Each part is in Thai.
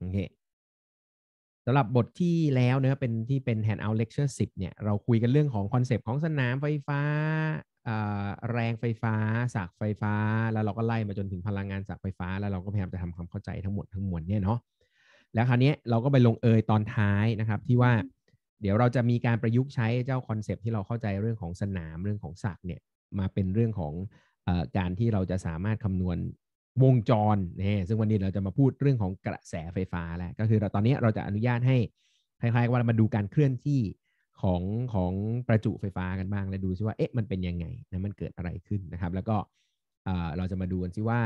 โอเคสำหรับบทที่แล้วเนะเป็นที่เป็น Handout Lecture 10เนี่ยเราคุยกันเรื่องของคอนเซปต์ของสนามไฟฟ้าแรงไฟฟ้าสากไฟฟ้า แล้วเราก็ไล่มาจนถึงพลังงานสากไฟฟ้า แล้วเราก็พยายามจะทำความเข้าใจทั้งหมดทั้งมวลเนี่ยเนาะแล้วคราวนี้เราก็ไปลงเอยตอนท้ายนะครับที่ว่าเดี๋ยวเราจะมีการประยุกต์ใช้เจ้าคอนเซปต์ที่เราเข้าใจเรื่องของสนามเรื่องของสากเนี่ยมาเป็นเรื่องของอการที่เราจะสามารถคำนวณวงจรนี่ซึ่งวันนี้เราจะมาพูดเรื่องของกระแสไฟฟ้าแล้วก็คือเราตอนนี้เราจะอนุญาตให้ คล้ายๆว่ามาดูการเคลื่อนที่ของของประจุไฟฟ้ากันบ้าง และดูซิว่าเอ๊ะมันเป็นยังไงนะมันเกิดอะไรขึ้นนะครับ แล้วก็เราจะมาดูกันซิว่า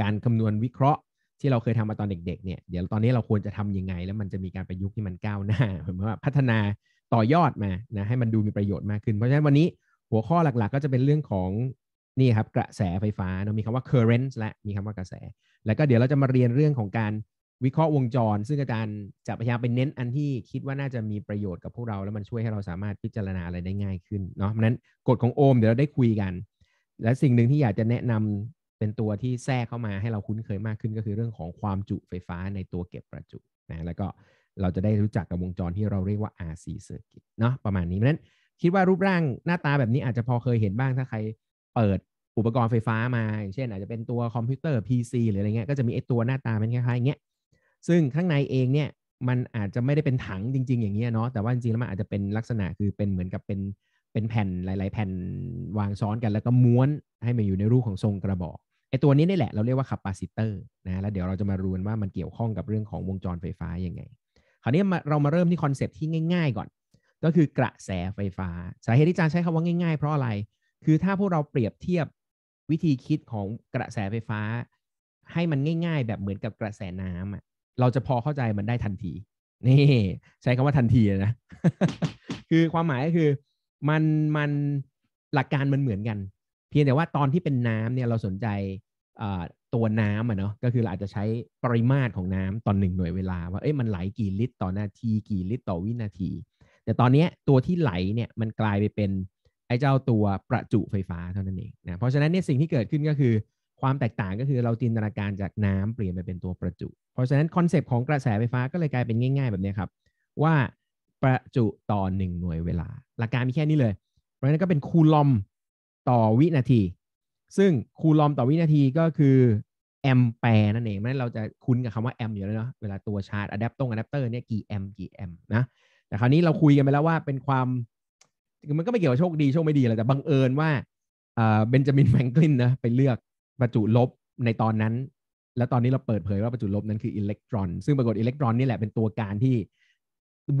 การคำนวณวิเคราะห์ที่เราเคยทำมาตอนเด็กๆเนี่ยเดี๋ยวตอนนี้เราควรจะทํำยังไง แล้วมันจะมีการประยุกต์ที่มันก้าวหน้าเหมือนว่าพัฒนาต่อยอดมานะให้มันดูมีประโยชน์มากขึ้น เพราะฉะนั้นวันนี้หัวข้อหลัก ๆ ก็จะเป็นเรื่องของนี่ครับกระแสไฟฟ้าเรามีคำว่า current และมีคำว่ากระแส แล้วก็เดี๋ยวเราจะมาเรียนเรื่องของการวิเคราะห์วงจร ซึ่งอาจารย์จะพยายามไปเน้นอันที่คิดว่าน่าจะมีประโยชน์กับพวกเราแล้วมันช่วยให้เราสามารถพิจารณาอะไรได้ง่ายขึ้นเนาะเพราะนั้นกฎของโอห์มเดี๋ยวเราได้คุยกัน และสิ่งหนึ่งที่อยากจะแนะนำเป็นตัวที่แทรกเข้ามาให้เราคุ้นเคยมากขึ้นก็คือเรื่องของความจุไฟฟ้าในตัวเก็บประจุนะแล้วก็เราจะได้รู้จักกับวงจรที่เราเรียกว่า RC circuit เนาะประมาณนี้เพราะนั้นคิดว่ารูปร่างหน้าตาแบบนี้อาจจะพอเคยเห็นบ้างถ้าใครเปิด อุปกรณ์ไฟฟ้ามา อย่างเช่นอาจจะเป็นตัวคอมพิวเตอร์ PC หรืออะไรเงี้ยก็จะมีไอ้ตัวหน้าตาเป็นคล้ายๆอย่างเงี้ยซึ่งข้างในเองเนี่ยมันอาจจะไม่ได้เป็นถังจริง ๆ อย่างเงี้ยเนาะแต่ว่าจริงๆแล้วมันอาจจะเป็นลักษณะคือเป็นเหมือนกับเป็นเป็นแผ่นหลายๆ แผ่นวางซ้อนกัน แล้วก็ม้วนให้มันอยู่ในรูปของทรงกระบอกไอตัวนี้นี่แหละเราเรียกว่าคาปาซิเตอร์นะแล้วเดี๋ยวเราจะมารู้ว่ามันเกี่ยวข้องกับเรื่องของวงจรไฟฟ้ายังไงคราวนี้เรามาเริ่มที่คอนเซปที่ง่าย ๆ ก่อน ก็คือกระแสไฟฟ้าสาเหตุที่อาจารย์ใช้คำว่าง่ายๆเพราะอะไรคือถ้าพวกเราเปรียบเทียบวิธีคิดของกระแสไฟฟ้า ให้มันง่าย ๆ แบบเหมือนกับกระแสน้ำอ่ะเราจะพอเข้าใจมันได้ทันทีนี่ใช้คำว่าทันทีนะคือความหมายก็คือมันมันหลักการมันเหมือนกัน เพียงแต่ว่าตอนที่เป็นน้ำเนี่ยเราสนใจตัวน้ำอ่ะเนาะก็คือเราอาจจะใช้ปริมาตรของน้ำตอนหนึ่งหน่วยเวลา ว่าเอ้ยมันไหลกี่ลิตรต่อนาที กี่ลิตรต่อวินาที แต่ตอนเนี้ยตัวที่ไหลเนี่ยมันกลายไปเป็นไอ้เจ้าตัวประจุไฟฟ้า เท่านั้นเองนะ เพราะฉะนั้นเนี่ยสิ่งที่เกิดขึ้นก็คือ ความแตกต่างก็คือเราจินตนาการจากน้ำเปลี่ยนไปเป็นตัวประจุ เพราะฉะนั้นคอนเซปต์ของกระแสไฟฟ้าก็เลยกลายเป็นง่ายๆ แบบนี้ ครับ ว่าประจุต่อหนึ่งหน่วยเวลา หลักการมีแค่นี้เลย เพราะฉะนั้นก็เป็นคูลอมต่อวินาที ซึ่งคูลอมต่อวินาทีก็คือแอมแปร์นั่นเองนั้นเราจะคุ้นกับคำว่าแอมอยู่แล้วเนาะเวลาตัวชาร์จอะแดปตงอะแดปเตอร์เนี่ยกี่แอมกี่แอมนะแต่คราวนี้เราคุยกันไปแล้วว่าเป็นความมันก็ไม่เกี่ยวกับโชคดี โชคไม่ดีอะไรแต่บังเอิญว่าเบนจามินแฟรงคลินนะไปเลือกประจุลบในตอนนั้น และตอนนี้เราเปิดเผยว่าประจุลบนั้นคืออิเล็กตรอน ซึ่งปรากฏอิเล็กตรอนนี่แหละเป็นตัวการที่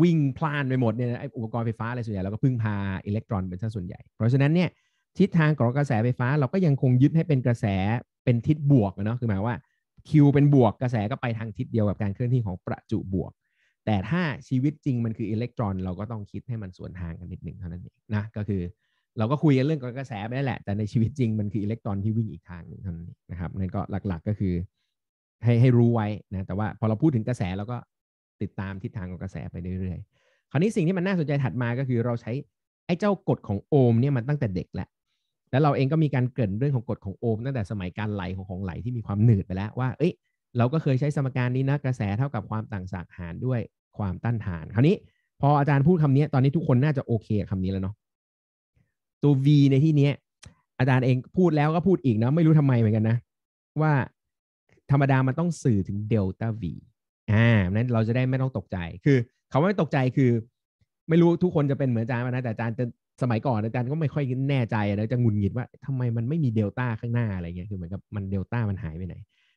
วิ่งพล่านไปหมดเนี่ยอุปกรณ์ไฟฟ้าอะไรส่วนใหญ่เราก็พึ่งพาอิเล็กตรอนเป็นส่วนใหญ่ เพราะฉะนั้นเนี่ยทิศทางของกระแสไฟฟ้าเราก็ยังคงยึดให้เป็นกระแสเป็นทิศบวกเนาะคือหมายว่าคิวเป็นบวกกระแสก็ไปทางทิศเดียวกับการเคลื่อนที่ของประจุบวกแต่ถ้าชีวิตจริงมันคืออิเล็กตรอน เราก็ต้องคิดให้มันสวนทางกันนิดหนึ่งเท่านั้นเองนะก็คือ เราก็คุยกันเรื่องกระแสไปแล้วแหละ แต่ในชีวิตจริงมันคืออิเล็กตรอนที่วิ่งอีกทางนึงเท่านั้นนะครับนั่นก็หลักๆก็คือให้ให้รู้ไว้นะแต่ว่าพอเราพูดถึงกระแสเราก็ติดตามทิศทางของกระแสไปเรื่อยๆ คราวนี้สิ่งที่มันน่าสนใจถัดมาก็คือ เราใช้ไอ้เจ้ากฎของโอห์มเนี่ยมันตั้งแต่เด็กแหละแล้วเราเองก็มีการเกิดเรื่องของกฎของโอห์มตั้งแต่สมัยการไหลของของไหลที่มีความหนืดไปแล้วว่า เอ้ยเราก็เคยใช้สมการนี้นะกระแสเท่ากับความต่างศักย์หารด้วยความต้านทาน คราวนี้ พออาจารย์พูดคำนี้ตอนนี้ทุกคนน่าจะโอเคคำนี้แล้วเนาะตัว v ในที่นี้ อาจารย์เองพูดแล้วก็พูดอีกนะไม่รู้ทำไมเหมือนกันนะ ว่าธรรมดามันต้องสื่อถึงเดลต้า v อ่านั้นเราจะได้ไม่ต้องตกใจคือคาว่าไม่ตกใจคือ ไม่รู้ทุกคนจะเป็นเหมือนอาจารย์นะแต่อาจารย์จะสมัยก่อนอาจารย์ก็ไม่ค่อยแน่ใจนะจะงุนงิดว่าทำไมมันไม่มีเดลต้าข้างหน้าอะไรเงี้ยคือเหมือนกับมันเดลต้ามันหายไปไหน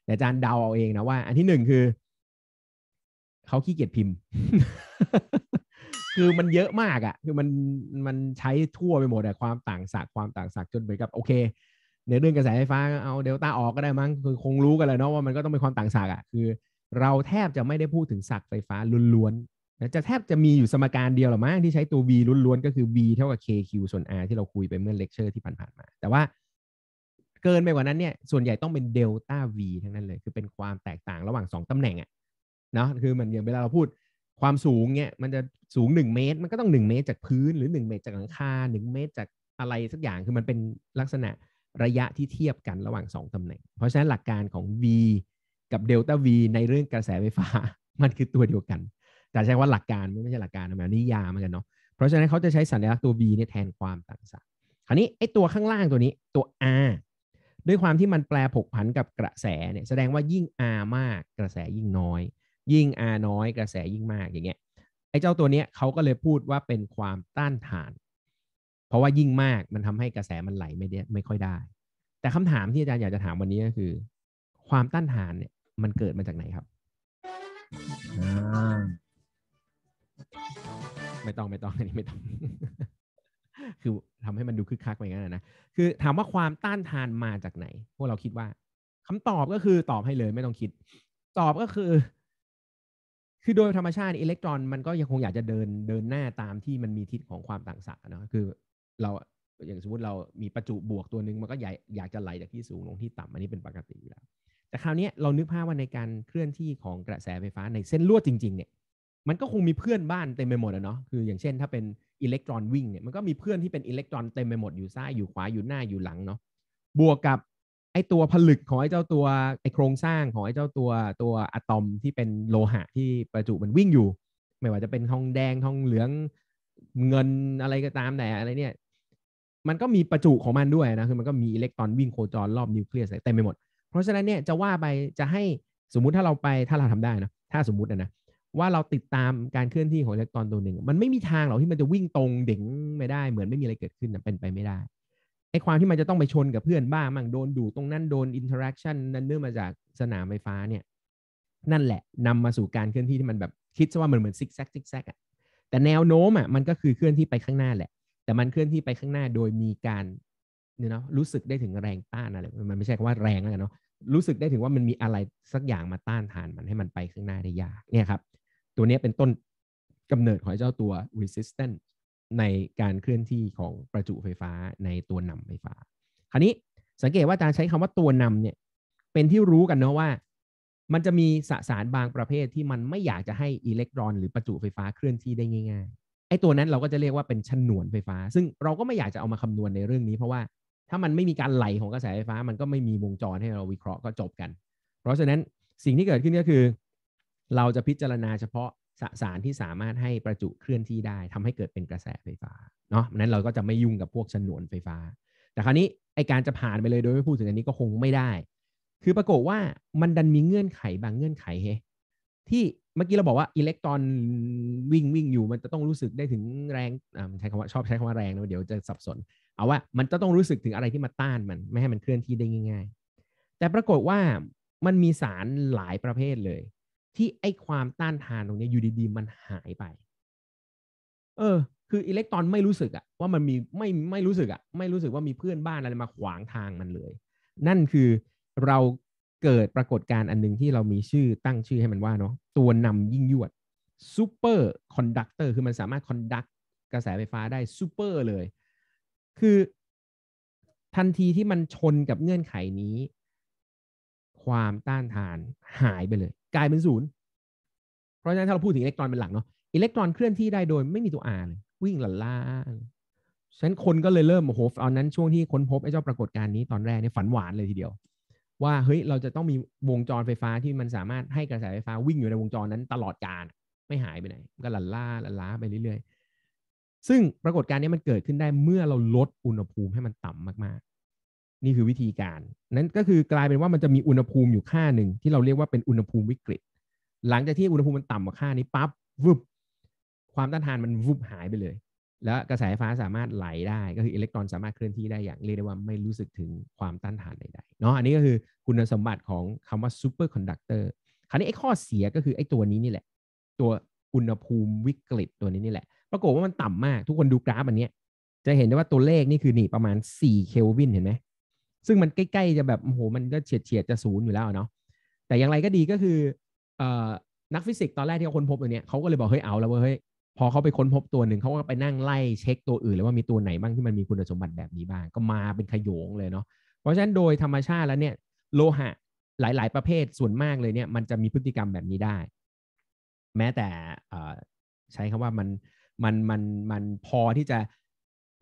ต่อาจารย์เดาเอาเองนะว่าอันที่หนึ่งคือ เขาขี้เกียจพิมพ์ คือมันเยอะมากอะ่ะ คือมันมันใช้ทั่วไปหมดอะความต่างศักความต่างศักจนเหมือนกับโอเคในเรื่องกระแสไฟฟ้าเอาเดลต้าออกก็ได้มั้งคือคงรู้กันแล้วเนาะว่ามันก็ต้องมีความต่างศักอะ่ะคือ เราแทบจะไม่ได้พูดถึงศักไฟฟ้าล้วนๆจะแทบจะมีอยู่สมการเดียวหรอมั้งที่ใช้ตัว v ล้วนๆก็คือ v เท่ากับ kq ส่วน r ที่เราคุยไปเมื่อเลคเชอร์ที่ผ่านๆมา แต่ว่าเกินไปกว่านั้นเนี่ยส่วนใหญ่ต้องเป็นเดลต้า V ทั้งนั้นเลยคือเป็นความแตกต่างระหว่างสองตำแหน่งอะเนาะคือมันอย่างเวลาเราพูด ความสูงเนี่ยมันจะสูงหนึ่งเมตร มันก็ต้องหนึ่งเมตรจากพื้นหรือหนึ่งเมตร จากหลังคาหนึ่งเมตรจากอะไรสักอย่างคือมันเป็นลักษณะระยะที่เทียบกันระหว่างสองตำแหน่งเพราะฉะนั้นหลักการของ V กับเดลต้า V ในเรื่องกระแสไฟฟ้า มันคือตัวเดียวกัน แต่ใช้ว่าหลักการไม่ใช่หลักการนมันนิยามเหมือนกันเนาะเพราะฉะนั้นเขาจะใช้สัญลักษณ์ตัว V เนี่ยแทนความต่างศักย์คราวนี้ไอ้ตัวข้างล่างตัวนี้ตัว R ด้วยความที่มันแปลผกผันกับกระแสเนี่ยแสดงว่ายิ่งอามากกระแสยิ่งน้อย ยิ่งอาน้อย กระแสยิ่งมากอย่างเงี้ยไอ้เจ้าตัวเนี้ยเขาก็เลยพูดว่าเป็นความต้านทานเพราะว่ายิ่งมากมันทำให้กระแสมันไหลไม่ได้ไม่ค่อยได้ แต่คำถามที่อาจารย์อยากจะถามวันนี้ก็คือ ความต้านทานเนี่ยมันเกิดมาจากไหนครับ ไม่ต้องไม่ต้องอันนี้ไม่ต้องคือทำให้มันดูคึกคักไปงั้นนะ คือ ถามว่าความต้านทานมาจากไหน พวกเราคิดว่า คำตอบก็คือตอบให้เลยไม่ต้องคิด ตอบก็คือ คือโดยธรรมชาติอิเล็กตรอนมันก็ยังคงอยากจะเดินเดินหน้าตามที่มันมีทิศของความต่างศักย์นะคือ เราอย่างสมมติเรามีประจุบวกตัวหนึ่งมันก็อยากอยากจะไหลจากที่สูงลงที่ต่ำอันนี้เป็นปกติอยู่แล้ว แต่คราวนี้เรานึกภาพว่าในการเคลื่อนที่ของกระแสไฟฟ้าในเส้นลวดจริงๆ เนี่ย มันก็คงมีเพื่อนบ้านเต็มไปหมดอะเนาะ คือ อย่างเช่นถ้าเป็นอิเล็กตรอนวิ่งเนี่ยมันก็มีเพื่อนที่เป็นอิเล็กตรอนเต็มไปหมดอยู่ซ้ายอยู่ขวาอยู่หน้าอยู่หลังเนาะบวกกับไอตัวผลึกของไอเจ้าตัวไอโครงสร้างของไอเจ้าตัวตัวอะตอมที่เป็นโลหะที่ประจุมันวิ่งอยู่ ไม่ว่าจะเป็นทองแดงทองเหลืองเงินอะไรก็ตามแต่อะไรเนี่ยมันก็มีประจุของมันด้วยนะคือมันก็มีอิเล็กตรอนวิ่งโคจรรอบนิวเคลียสเต็มไปหมดเพราะฉะนั้นเนี่ยจะว่าไปจะให้สมมุติถ้าเราไปถ้าเราทำได้นะถ้าสมมุตินะว่าเราติดตามการเคลื่อนที่ของอิเล็กตรอนตัวหนึ่งมันไม่มีทางหรอกที่มันจะวิ่งตรงเด๋งไม่ได้เหมือนไม่มีอะไรเกิดขึ้นนะเป็นไปไม่ได้ไอ้ความที่มันจะต้องไปชนกับเพื่อนบ้างมั่งโดนดูตรงนั้นโดนอินเทอร์แอคชั่นนั่นเนื่องมาจากสนามไฟฟ้าเนี่ย นั่นแหละ นำมาสู่การเคลื่อนที่ที่มันแบบคิดซะว่ามันเหมือนซิกแซกซิกแซกอ่ะแต่แนวโน้มอ่ะ มันก็คือเคลื่อนที่ไปข้างหน้าแหละ แต่มันเคลื่อนที่ไปข้างหน้าโดยมีการเนี่ยเนาะรู้สึกได้ถึงแรงต้านอะไรมันไม่ใช่คำว่าแรงแล้วกันเนาะรู้สึกได้ถึงว่ามันมีอะไรสักอย่างมาต้านทานมันให้มันไปข้างหน้าได้ยากเนี่ยครับตัวนี้เป็นต้นกำเนิดของเจ้าตัว resistance ในการเคลื่อนที่ของประจุไฟฟ้า ในตัวนำไฟฟ้า คราวนี้สังเกตว่าอาจารย์ใช้คำว่าตัวนำเนี่ย เป็นที่รู้กันเนาะว่า มันจะมีสสารบางประเภทที่มันไม่อยากจะให้อิเล็กตรอน หรือประจุไฟฟ้าเคลื่อนที่ได้ง่ายๆไอ้ตัวนั้นเราก็จะเรียกว่าเป็นฉนวนไฟฟ้า ซึ่งเราก็ไม่อยากจะเอามาคำนวณในเรื่องนี้ เพราะว่าถ้ามันไม่มีการไหลของกระแสไฟฟ้า มันก็ไม่มีวงจรให้เราวิเคราะห์ก็จบกัน เพราะฉะนั้นสิ่งที่เกิดขึ้นก็คือเราจะพิจารณาเฉพาะสสารที่สามารถให้ประจุเคลื่อนที่ได้ ทำให้เกิดเป็นกระแสไฟฟ้าเนาะ นั้นเราก็จะไม่ยุ่งกับพวกชนวนไฟฟ้า แต่คราวนี้ไอการจะผ่านไปเลยโดยไม่พูดถึงอันนี้ก็คงไม่ได้ คือปรากฏว่ามันดันมีเงื่อนไขบางเงื่อนไขเฮที่เมื่อกี้เราบอกว่าอิเล็กตรอนวิ่งวิ่งอยู่ มันจะต้องรู้สึกได้ถึงแรงใช้คำว่าชอบใช้คำว่าแรงนะเดี๋ยวจะสับสน เอาว่ามันจะต้องรู้สึกถึงอะไรที่มาต้านมันไม่ให้มันเคลื่อนที่ได้ง่าย ๆ แต่ปรากฏว่ามันมีสารหลายประเภทเลยที่ไอความต้านทานตรงนี้อยู่ดี ๆ มันหายไป เออ คืออิเล็กตรอนไม่รู้สึกอะว่ามันมีไม่ไม่รู้สึกอะไม่รู้สึกว่ามีเพื่อนบ้านอะไรมาขวางทางมันเลย นั่นคือเราเกิดปรากฏการณ์อันหนึ่งที่เรามีชื่อตั้งชื่อให้มันว่าเนาะตัวนำยิ่งยวดซูเปอร์คอนดักเตอร์คือมันสามารถคอนดักกระแสไฟฟ้าได้ซูเปอร์เลย คือทันทีที่มันชนกับเงื่อนไขนี้ ความต้านทานหายไปเลยกลายเป็นศูนย์ เพราะฉะนั้นถ้าเราพูดถึงอิเล็กตรอนเป็นหลักเนาะ อิเล็กตรอนเคลื่อนที่ได้โดยไม่มีตัวอเลยวิ่งหลั่นล่า ฉะนั้นคนก็เลยเริ่มโอ้โหตอนนั้นช่วงที่ค้นพบไอ้เจ้าปรากฏการณ์นี้ตอนแรกเนี่ยฝันหวานเลยทีเดียว ว่าเฮ้ยเราจะต้องมีวงจรไฟฟ้าที่มันสามารถให้กระแสไฟฟ้าวิ่งอยู่ในวงจรนั้นตลอดกาลไม่หายไปไหน ก็หลั่นล่าหลั่นล่าไปเรื่อยๆ ซึ่งปรากฏการณ์นี้มันเกิดขึ้นได้เมื่อเราลดอุณหภูมิให้มันต่ำมากนี่คือวิธีการ นั้นก็คือกลายเป็นว่ามันจะมีอุณหภูมิอยู่ค่าหนึ่งที่เราเรียกว่า เป็นอุณหภูมิวิกฤต หลังจากที่อุณหภูมิมันต่ำกว่าค่านี้ปั๊บวุบความต้านทานมันวุบหายไปเลย แล้วกระแสไฟฟ้าสามารถไหลได้ ก็คืออิเล็กตรอนสามารถเคลื่อนที่ได้อย่างเรียกได้ว่าไม่รู้สึกถึงความต้านทานใดๆเนาะอันนี้ก็คือคุณสมบัติของคำว่าซูเปอร์คอนดักเตอร์คราวนี้ไอ้ข้อเสียก็คือไอ้ตัวนี้นี่แหละ ตัวอุณหภูมิวิกฤตตัวนี้นี่แหละ ปรากฏว่ามันต่ำมาก ทุกคนดูกราฟอันเนี้ยจะเห็นได้ว่าตัวเลขนี่คือนี่ประมาณ 4 เคลวิน เห็นไหมซึ่งมันใกล้ ๆ จะแบบโอ้โหมันก็เฉียดเฉียดจะศูนย์อยู่แล้วเนาะแต่อย่างไรก็ดีก็คือเอ่อนักฟิสิกส์ตอนแรกที่เขาค้นพบตัวเนี้ยเขาก็เลยบอก เฮ้ยเอา แล้วเฮ้ยพอเขาไปค้นพบตัวหนึ่งเขาก็ไปนั่งไล่เช็คตัวอื่น แล้วว่ามีตัวไหนบ้างที่มันมีคุณสมบัติแบบนี้บ้าง ก็มาเป็นขยงเลยเนาะเพราะฉะนั้นโดยธรรมชาติแล้วเนี่ยโลหะหลาย ๆ ประเภทส่วนมากเลยเนี่ย มันจะมีพฤติกรรมแบบนี้ได้แม้แต่ใช้คำว่ามันมันมันมันพอที่จะ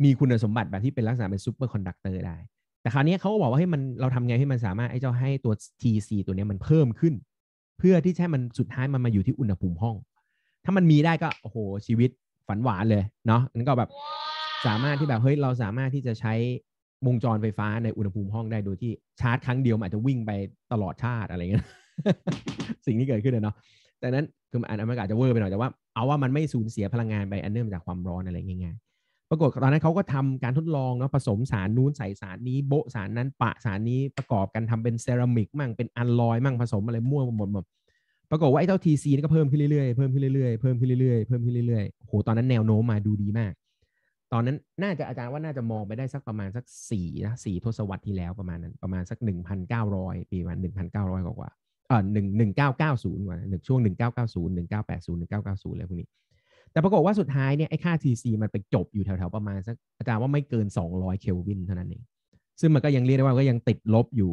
มีคุณสมบัติแบบที่เป็นลักษณะเป็นซูเปอร์คอนดักเตอร์ได้แต่คราวนี้เขาก็บอกว่าให้มันเราทำไงให้มันสามารถไอ้เจ้าให้ตัว TC ตัวนี้มันเพิ่มขึ้น เพื่อที่ใช้มันสุดท้ายมันมาอยู่ที่อุณหภูมิห้อง ถ้ามันมีได้ก็โอ้โหชีวิตฝันหวานเลยเนาะนั่นก็แบบสามารถที่แบบเฮ้ยเราสามารถที่จะใช้วงจรไฟฟ้าในอุณหภูมิห้องได้โดยที่ชาร์จครั้งเดียวอาจจะวิ่งไปตลอดชาติอะไรเงี้ยสิ่งที่เกิดขึ้นเลยเนาะแต่นั้นคืออันอากาศจะเวอร์ไปหน่อยแต่ว่าเอาว่ามันไม่สูญเสียพลังงานไปอันเนื่องจากความร้อนอะไรง่ายปรากฏตอนนั้นเขาก็ทำการทดลองเนาะผสมสารนู้นใส่สารนี้ โบสารนั้นปะสารนี้ประกอบกันทำเป็นเซรามิกมั่งเป็นอัลลอยมั่งผสมอะไรมั่วหมดหมดปรากฏว่าไอ้เจ้าทีซีนี่ก็เพิ่มขึ้นเรื่อยๆเพิ่มขึ้นเรื่อยๆเพิ่มขึ้นเรื่อยๆเพิ่มขึ้นเรื่อยๆโหตอนนั้นแนวโน้มมาดูดีมาก ตอนนั้นน่าจะอาจารย์ว่าน่าจะมองไปได้สักประมาณสักสี่นะสี่ทศวรรษที่แล้วประมาณนั้นประมาณสักหนึ่งพันเก้าร้อยปีมาณหนึ่งพันเก้าร้อยกว่าเออหนึ่งหนึ่งเก้าเก้าศูนย์กว่าหนึ่งช่วงหนึ่งเก้าเก้าศูนย์หนึ่งเก้าแปดศูนย์หนึ่งเก้าเก้าศูนย์อะไรพวกนี้แต่ปรากฏว่าสุดท้ายเนี่ยไอ้ค่า TC มันไปจบอยู่แถวๆประมาณสักอาจารย์ว่าไม่เกิน 200 เคลวินเท่านั้นเอง ซึ่งมันก็ยังเรียกได้ว่าก็ยังติดลบอยู่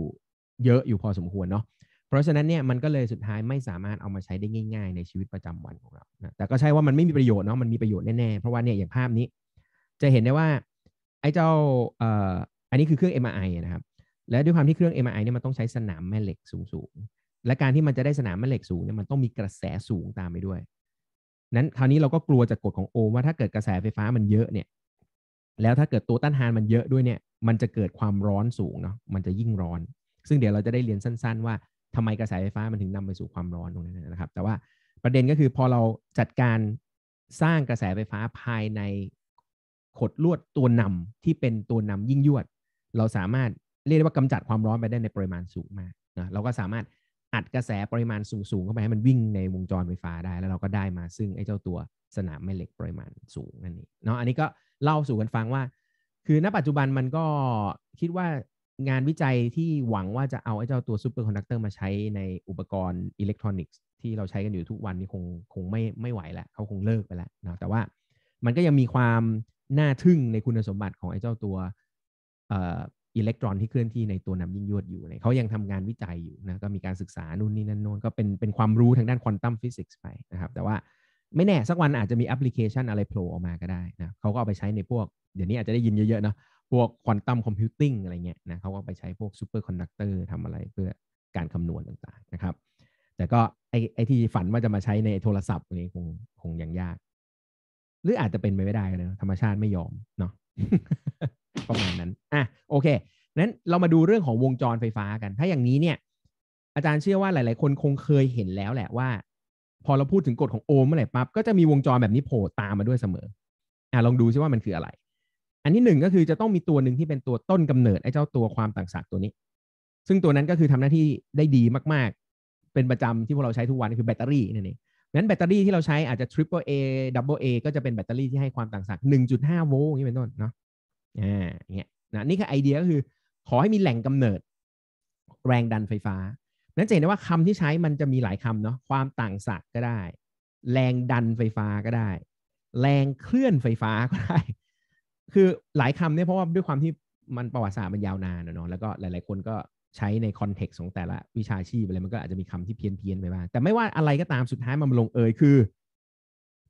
เยอะอยู่พอสมควรเนาะ เพราะฉะนั้นเนี่ยมันก็เลยสุดท้ายไม่สามารถเอามาใช้ได้ง่าย ๆในชีวิตประจำวันของเรานะแต่ก็ใช่ว่ามันไม่มีประโยชน์เนาะ มันมีประโยชน์แน่ ๆ เพราะว่าเนี่ยอย่างภาพนี้ จะเห็นได้ว่าไอ้เจ้าเอ่ออันนี้คือเครื่อง MRI นะครับ และด้วยความที่เครื่อง MRI เนี่ยมันต้องใช้สนามแม่เหล็กสูง ๆ และการที่มันจะได้สนามแม่เหล็กสูงเนี่ยมันต้องมีกระแสสูงตามไปด้วยนั้นคราวนี้เราก็กลัวจากกฎของโอ ว่าถ้าเกิดกระแสไฟฟ้ามันเยอะเนี่ยแล้วถ้าเกิดตัวต้านทานมันเยอะด้วยเนี่ยมันจะเกิดความร้อนสูงเนาะมันจะยิ่งร้อน ซึ่งเดี๋ยวเราจะได้เรียนสั้นๆ ว่าทำไมกระแสไฟฟ้ามันถึงนำไปสู่ความร้อนตรงนั้นนะครับ แต่ว่าประเด็นก็คือพอเราจัดการสร้างกระแสไฟฟ้าภายในขดลวดตัวนำที่เป็นตัวนำยิ่งยวดเราสามารถเรียกว่ากำจัดความร้อนไปได้ในปริมาณสูงมากนะเราก็สามารถอัดกระแสปริมาณสูง ๆ เข้าไปให้มันวิ่งในวงจรไฟฟ้าได้ แล้วเราก็ได้มา ซึ่งไอ้เจ้าตัวสนามแม่เหล็กปริมาณสูง นั่นเองเนาะอันนี้ก็เล่าสู่กันฟังว่า คือณ ปัจจุบันมันก็คิดว่างานวิจัยที่หวังว่าจะเอาไอ้เจ้าตัวซูเปอร์คอนดักเตอร์มาใช้ในอุปกรณ์อิเล็กทรอนิกส์ที่เราใช้กันอยู่ทุกวันนี้คงคงไม่ไม่ไหวแล้ว เขาคงเลิกไปแล้วนะแต่ว่ามันก็ยังมีความน่าทึ่งในคุณสมบัติของไอ้เจ้าตัวอิเล็กตรอนที่เคลื่อนที่ในตัวน้ำยิ่งยวดอยู่เนี่ยเขายังทำงานวิจัยอยู่นะ ก็มีการศึกษานู่นนี่นั่นโน้นก็เป็นเป็นความรู้ทางด้านควอนตัมฟิสิกส์ไปนะครับ แต่ว่าไม่แน่สักวันอาจจะมีแอปพลิเคชันอะไรโผล่ออกมาก็ได้นะเขาก็เอาไปใช้ในพวก เดี๋ยวนี้อาจจะได้ยินเยอะๆเนาะพวกควอนตัมคอมพิวติ้งอะไรเงี้ยนะเขาก็ไปใช้พวกซูเปอร์คอนดักเตอร์ทำอะไรเพื่อการคำนวณต่างๆนะครับ แต่ก็ไอ้ไอที่ฝันว่าจะมาใช้ในโทรศัพท์นี้คงคงยังยาก หรืออาจจะเป็นไปไม่ได้นะธรรมชาติไม่ยอมเนาะประมาณนั้น อ่ะ โอเคนั้นเรามาดูเรื่องของวงจรไฟฟ้ากัน ถ้าอย่างนี้เนี่ย อาจารย์เชื่อว่าหลาย ๆ คนคงเคยเห็นแล้วแหละว่า พอเราพูดถึงกฎของโอห์มเมื่อไหร่ปั๊บ ก็จะมีวงจรแบบนี้โผล่ตามมาด้วยเสมอ อ่ะลองดูซิว่ามันคืออะไร อันที่หนึ่งก็คือจะต้องมีตัวหนึ่งที่เป็นตัวต้นกำเนิดไอ้เจ้าตัวความต่างศักย์ตัวนี้ ซึ่งตัวนั้นก็คือทำหน้าที่ได้ดีมาก ๆ เป็นประจำที่พวกเราใช้ทุกวันคือแบตเตอรี่นั่นเองนั้นแบตเตอรี่ที่เราใช้อาจจะ triple A double A ก็จะเป็นแบตเตอรี่ที่ให้ความต่างศักย์1.5 โวลต์อยานี่เป็นต้นเนาะอ่าเนี่ยนะนี่คือไอเดียก็คือ ขอให้มีแหล่งกำเนิด แรงดันไฟฟ้า นั้นจะเห็นได้ว่าคำที่ใช้มันจะมีหลายคำเนาะความต่างศักย์ก็ได้ แรงดันไฟฟ้าก็ได้ แรงเคลื่อนไฟฟ้าก็ได้คือหลายคำเนี่ยเพราะว่าด้วยความที่มันประวัติศาสตร์มันยาวนานเนาะแล้วก็หลายๆคนก็ใช้ในคอนเท็กซ์ของแต่ละวิชาชีพอะไรมันก็อาจจะมีคำที่เพี้ยนๆไปบ้างแต่ไม่ว่าอะไรก็ตามสุดท้ายมันลงเอยคือ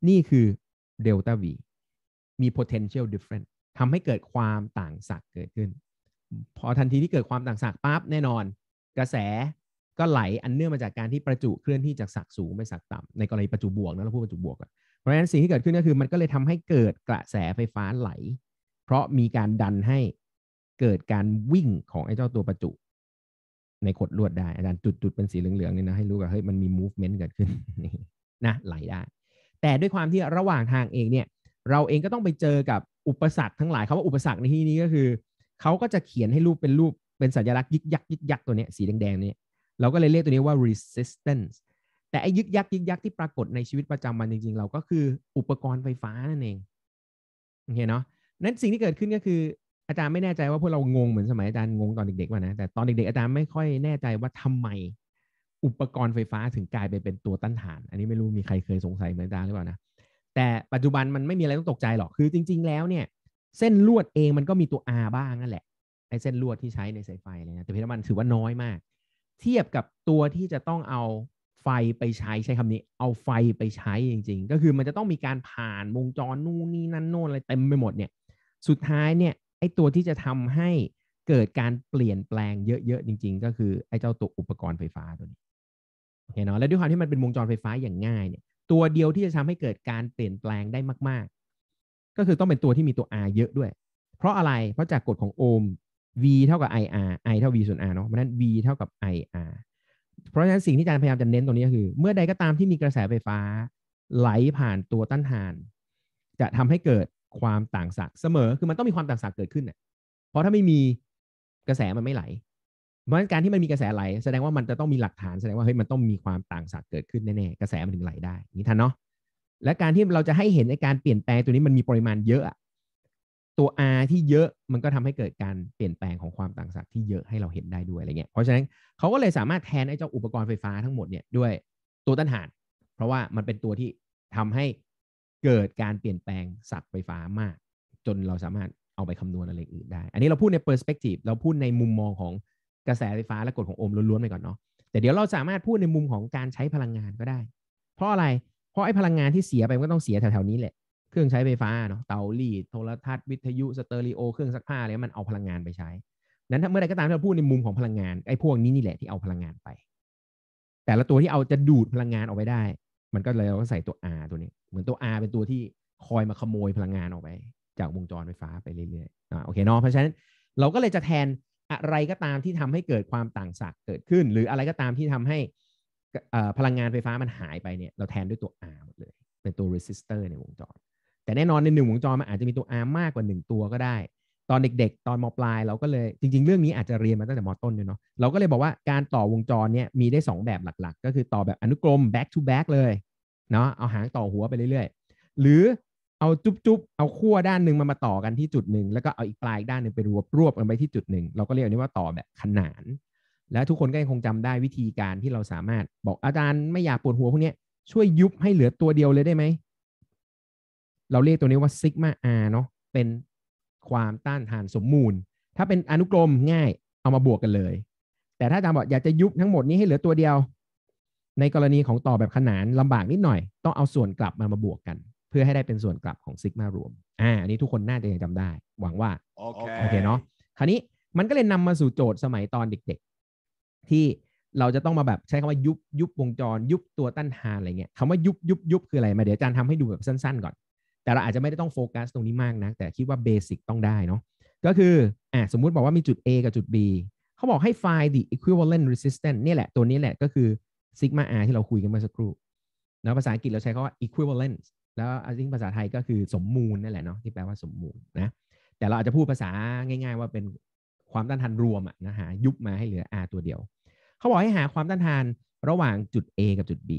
นี่คือเดลต้าวีมี potential difference ทำให้เกิดความต่างศักย์เกิดขึ้น พอทันทีที่เกิดความต่างศักย์ปั๊บแน่นอน กระแสก็ไหล อันเนื่องมาจากการที่ประจุเคลื่อนที่จากศักย์สูงไปศักย์ต่ำในกรณีประจุบวกนะเราพูดประจุบวกอะเพราะฉะนั้นสิ่งที่เกิดขึ้นก็คือมันก็เลยทำให้เกิดกระแสไฟฟ้าไหล เพราะมีการดันให้เกิดการวิ่งของไอ้เจ้าตัวประจุ ในขดลวดได้อาจารย์จุดๆ เป็นสีเหลืองๆนี่นะให้รู้ว่าเฮ้ยมันมี movement เกิดขึ้นนะไหลได้ แต่ด้วยความที่ระหว่างทางเองเนี่ยเราเองก็ต้องไปเจอกับอุปสรรคทั้งหลายเขาว่าอุปสรรคในที่นี้ก็คือ เขาก็จะเขียนให้รูปเป็นรูปเป็นสัญลักษณ์ยึกยักยึกยักตัวนี้สีแดง ๆ นี้ เราก็เลยเรียกตัวนี้ว่า resistance แต่ไอ้ยึกยักยึกยักที่ปรากฏในชีวิตประจำวันจริง ๆ เราก็คืออุปกรณ์ไฟฟ้านั่นเอง โอเคเนาะนั้นสิ่งที่เกิดขึ้นก็คืออาจารย์ไม่แน่ใจว่าพวกเรางงเหมือนสมัยอาจารย์งงตอนเด็กๆว่านะแต่ตอนเด็ก ๆอาจารย์ไม่ค่อยแน่ใจว่าทำไม อุปกรณ์ไฟฟ้าถึงกลายไปเป็นตัวต้านทานอันนี้ไม่รู้มีใครเคยสงสัยเหมือนอาจารย์หรือเปล่านะแต่ปัจจุบันมันไม่มีอะไรต้องตกใจ หรอก คือจริง ๆ แล้วเนี่ยเส้นลวดเองมันก็มีตัว R บ้างนั่นแหละไอ้เส้นลวดที่ใช้ในสายไฟเลยนะ แต่เพียงมันถือว่าน้อยมาก เทียบกับตัวที่จะต้องเอาไฟไปใช้ใช้คำนี้ เอาไฟไปใช้จริง ๆ ก็คือมันจะต้องมีการผ่านวงจรนู่นนี่นั่นโน่นอะไรเต็มไปหมดเนี่ยสุดท้ายเนี่ยไอ้ตัวที่จะทำให้เกิดการเปลี่ยนแปลงเยอะๆจริง ๆ ก็คือไอ้เจ้าตัวอุปกรณ์ไฟฟ้าตัวนี้โอเคเนาะและด้วยความที่มันเป็นวงจรไฟฟ้าอย่างง่ายเนี่ยตัวเดียวที่จะทำให้เกิดการเปลี่ยนแปลงได้มาก ๆ ก็คือต้องเป็นตัวที่มีตัว R เยอะด้วย เพราะอะไร เพราะจากกฎของโอห์ม V เท่ากับ IR I เท่า V ส่วน R เนาะเพราะนั้น V เท่ากับ IR เพราะฉะนั้นสิ่งที่อาจารย์พยายามจะเน้นตรงนี้ก็คือ เมื่อใดก็ตามที่มีกระแสไฟฟ้าไหลผ่านตัวต้านทาน จะทำให้เกิดความต่างศักย์เสมอ คือมันต้องมีความต่างศักย์เกิดขึ้นเนี่ยเพราะถ้าไม่มีกระแสมันไม่ไหลเพราะการที่มันมีกระแสไหลแสดงว่ามันจะต้องมีหลักฐาน แสดงว่าเฮ้ยมันต้องมีความต่างศัตร์เกิดขึ้นแน่ๆกระแสมันถึงไหลได้นี่ทันเนาะและการที่เราจะให้เห็นในการเปลี่ยนแปลงตัวนี้มันมีปริมาณเยอะตัว R ที่เยอะมันก็ทำให้เกิดการเปลี่ยนแปลงของความต่างศัตร์ที่เยอะให้เราเห็นได้ด้วยอะไรเงี้ยเพราะฉะนั้นเขาก็เลยสามารถแทนไอ้เจ้าอุปกรณ์ไฟฟ้าทั้งหมดเนี่ยด้วยตัวต้านทานเพราะว่ามันเป็นตัวที่ทำให้เกิดการเปลี่ยนแปลงศัตร์ไฟฟ้ามาก จนเราสามารถเอาไปคำนวณอะไรอื่นได้อันนี้เราพูดในเปอร์สเปกทีฟเราพูดในมุมมองของกระแสไฟฟ้าและกฎของโอห์มล้วนๆไปก่อนเนาะ แต่เดี๋ยวเราสามารถพูดในมุมของการใช้พลังงานก็ได้ เพราะอะไร เพราะไอ้พลังงานที่เสียไปมันก็ต้องเสียแถวๆนี้แหละ เครื่องใช้ไฟฟ้าเนาะ เตารีด โทรทัศน์ วิทยุ สเตอริโอ เครื่องซักผ้าอะไรมันเอาพลังงานไปใช้นั้นถ้าเมื่อใดก็ตามที่เราพูดในมุมของพลังงานไอ้พวกนี้นี่แหละที่เอาพลังงานไป แต่ละตัวที่เอาจะดูดพลังงานออกไปได้ มันก็เลยเราก็ใส่ตัว R ตัวนี้ เหมือนตัว R เป็นตัวที่คอยมาขโมยพลังงานออกไป จากวงจรไฟฟ้าไปเรื่อยๆอ่าโอเคเนาะเพราะฉะนั้นเราก็เลยจะแทนอะไรก็ตามที่ทำให้เกิดความต่างศักย์เกิดขึ้นหรืออะไรก็ตามที่ทำให้พลังงานไฟฟ้ามันหายไปเนี่ยเราแทนด้วยตัว R หมดเลยเป็นตัว resistor ในวงจร แต่แน่นอนในหนึ่งวงจรมันอาจจะมีตัว R มากกว่า 1 ตัวก็ได้ ตอนเด็กๆ ตอนมปลายเราก็เลยจริงๆ เรื่องนี้อาจจะเรียนมาตั้งแต่มต้นเนาะเราก็เลยบอกว่าการต่อวงจรเนี่ยมีได้ 2 แบบหลักๆ ก็คือต่อแบบอนุกรม back to back เลยเนาะเอาหางต่อหัวไปเรื่อยๆ หรือเอาจุ๊บจุ๊บเอาขั้วด้านหนึ่งมามาต่อกันที่จุดหนึ่งแล้วก็เอาอีกปลายด้านหนึ่งไปรวบรวบกันไปที่จุดหนึ่งเราก็เรียกนี้ว่าต่อแบบขนาน และทุกคนก็ยังคงจำได้วิธีการที่เราสามารถบอกอาจารย์ไม่อยากปวดหัวพวกนี้ช่วยยุบให้เหลือตัวเดียวเลยได้ไหมเราเรียกตัวนี้ว่าซิกมาอ์เนาะเป็นความต้านทานสมมูลถ้าเป็นอนุกรมง่ายเอามาบวกกันเลย แต่ถ้าอาจารย์บอกอยากจะยุบทั้งหมดนี้ให้เหลือตัวเดียว ในกรณีของต่อแบบขนานลำบากนิดหน่อย ต้องเอาส่วนกลับมามาบวกกันเพื่อให้ได้เป็นส่วนกลับของซิกมารวมอ่าอันนี้ทุกคนน่าจะยังจำได้ หวังว่า โอเคโอเคเนาะ คราวนี้มันก็เลยนำมาสู่โจทย์สมัยตอนเด็ก ๆ ที่เราจะต้องมาแบบใช้คำว่ายุบยุบวงจรยุบตัวต้านทานอะไรเงี้ยคำว่ายุบยุบยุบคืออะไรมา เดี๋ยวอาจารย์ทำให้ดูแบบสั้น ๆ ก่อน แต่เราอาจจะไม่ได้ต้องโฟกัสตรงนี้มากนะ แต่คิดว่าเบสิกต้องได้เนาะ ก็คืออ่าสมมุติบอกว่ามีจุด A กับจุด B เขาบอกให้ find the equivalent resistance นี่แหละตัวนี้แหละก็คือซิกมา R ที่เราคุยกันเมื่อสักครู่นะภาษาอังกฤษเราใช้คำว่า equivalence แล้วจริงภาษาไทยก็คือสมมูลนั่นแหละเนาะที่แปลว่าสมมูลนะแต่เราอาจจะพูดภาษาง่าย ๆ ว่าเป็นความต้านทานรวมอะนะหายุบมาให้เหลือ R ตัวเดียว เขาบอกให้หาความต้านทานระหว่างจุด A กับจุด B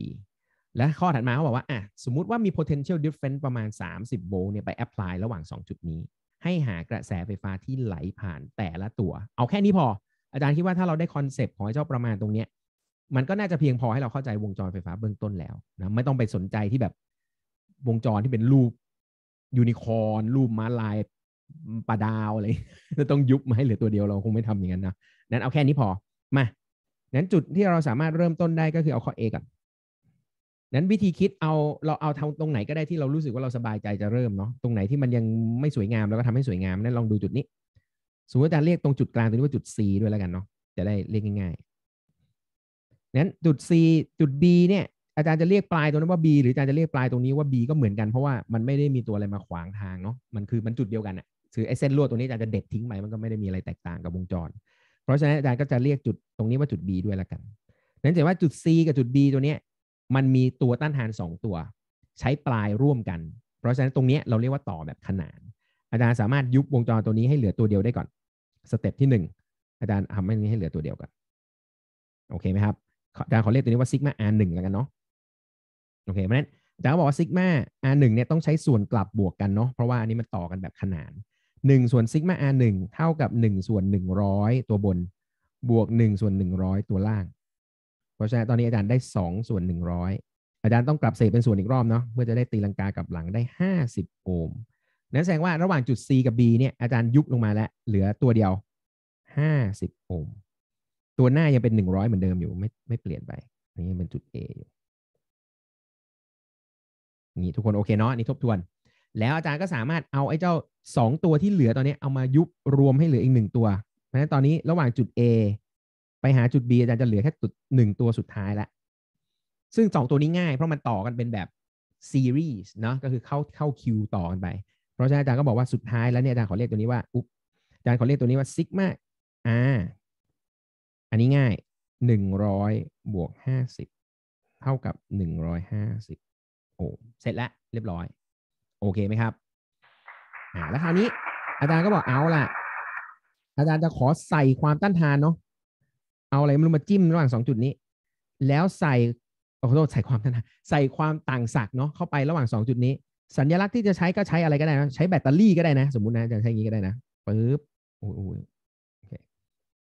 และข้อถัดมาเขาบอกว่าอ่ะสมมุติว่ามี potential difference ประมาณ 30โวลต์เนี่ยไป apply ระหว่าง 2 จุดนี้ ให้หากระแสไฟฟ้าที่ไหลผ่านแต่ละตัว เอาแค่นี้พอ อาจารย์คิดว่าถ้าเราได้คอนเซปต์ของเจ้าประมาณตรงเนี้ยมันก็น่าจะเพียงพอให้เราเข้าใจวงจรไฟฟ้าเบื้องต้นแล้วนะไม่ต้องไปสนใจที่แบบวงจรที่เป็นรูปยูนิคอร์นรูปม้าลายปลาดาวอะไรจะต้องยุบมาให้เหลือตัวเดียวเราคงไม่ทำอย่างนั้นนะนั้นเอาแค่นี้พอมานั้นจุดที่เราสามารถเริ่มต้นได้ก็คือเอาข้อ A ก่อนนั้นวิธีคิดเอาเราเอาทำตรงไหนก็ได้ที่เรารู้สึกว่าเราสบายใจจะเริ่มเนาะตรงไหนที่มันยังไม่สวยงามเราก็ทำให้สวยงามนั้นลองดูจุดนี้สมมติอาจารย์เรียกตรงจุดกลางตรงนี้ว่าจุด C ด้วยแล้วกันเนาะจะได้เรียกง่ายๆนั้นจุด C จุด B เนี่ยอาจารย์จะเรียกปลายตรงนั้นว่า B หรืออาจารย์จะเรียกปลายตรงนี้ว่า B ก็เหมือนกันเพราะว่ามันไม่ได้มีตัวอะไรมาขวางทางเนาะมันคือมันจุดเดียวกันอะคือไอเส้นลวดตรงนี้อาจารย์จะเด็ดทิ้งไปมันก็ไม่ได้มีอะไรแตกต่างกับวงจร เพราะฉะนั้นอาจารย์ก็จะเรียกจุดตรงนี้ว่าจุด B ด้วยละกันนั้นจะว่าจุด C กับจุด B ตัวเนี้ยมันมีตัวต้านทาน2ตัว ใช้ปลายร่วมกัน เพราะฉะนั้นตรงนี้เราเรียกว่าต่อแบบขนาน อาจารย์สามารถยุบวงจรตัวนี้ให้เหลือตัวเดียวได้ก่อนสเต็ปที่1 อาจารย์ทำให้นี้ให้เหลือตัวเดียวก่อนโอเคไหมครับอาจารย์ขอเรียกตัวนี้ว่าซิกมา์หนึ่งแล้วกันเนาะโอเคเพราะนั้นอาจารย์บอกว่าซิกมา r 1เนี่ยต้องใช้ส่วนกลับบวกกันเนาะ เพราะว่าอันนี้มันต่อกันแบบขนาน 1ส่วนซิกมา r 1เท่ากับ 1 ส่วน 100 ตัวบน บวก 1 ส่วน 100 ตัวล่าง เพราะฉะนั้นตอนนี้อาจารย์ได้ 2 ส่วน 100 อาจารย์ต้องกลับเศษเป็นส่วนอีกรอบเนาะเพื่อจะได้ตีลังกากลับหลังได้ 50 โอห์มนั้นแสดงว่าระหว่างจุด C กับ B เนี่ยอาจารย์ยุบลงมาแล้วเหลือตัวเดียว 50 โอห์มตัวหน้ายังเป็น 100 เหมือนเดิมอยู่ ไม่ไม่เปลี่ยนไปอันนี้เป็นจุด A อยู่นี่ ทุกคนโอเคเนาะนี่ทบทวน แล้วอาจารย์ก็สามารถเอาไอ้เจ้า 2 ตัวที่เหลือตอนนี้เอามายุบรวมให้เหลืออีก1ตัว เพราะฉะนั้นตอนนี้ระหว่างจุด A ไปหาจุด B อาจารย์จะเหลือแค่จุดหนึ่งตัวสุดท้ายละซึ่ง 2 ตัวนี้ง่าย เพราะมันต่อกันเป็นแบบซีรีส์เนาะก็คือเข้าเข้าคิวต่อกันไป เพราะฉะนั้นอาจารย์ก็บอกว่าสุดท้ายแล้วเนี่ยอาจารย์ขอเรียกตัวนี้ว่าอุ๊บอาจารย์ขอเรียกตัวนี้ว่าซิกมาอ่าอันนี้ง่ายหนึ่งร้อยบวกห้าสิบเท่ากับหนึ่งร้อยห้าสิบโอห์เสร็จแล้วเรียบร้อย โอเคไหมครับอ่าแล้วคราวนี้ อาจารย์ก็บอกเอาล่ะ อาจารย์จะขอใส่ความต้านทานเนาะเอาอะไรไม่รู้มาจิ้มระหว่างสองจุดนี้แล้วใส่ขอโทษใส่ความต้านทาน ใส่ความต่างศักย์เนาะเข้าไประหว่างสองจุดนี้ สัญลักษณ์ที่จะใช้ก็ใช้อะไรก็ได้นะ ใช้แบตเตอรี่ก็ได้นะ สมมตินะอาจารย์ใช้่งี้ก็ได้นะปึ๊บโอ้โหโอเค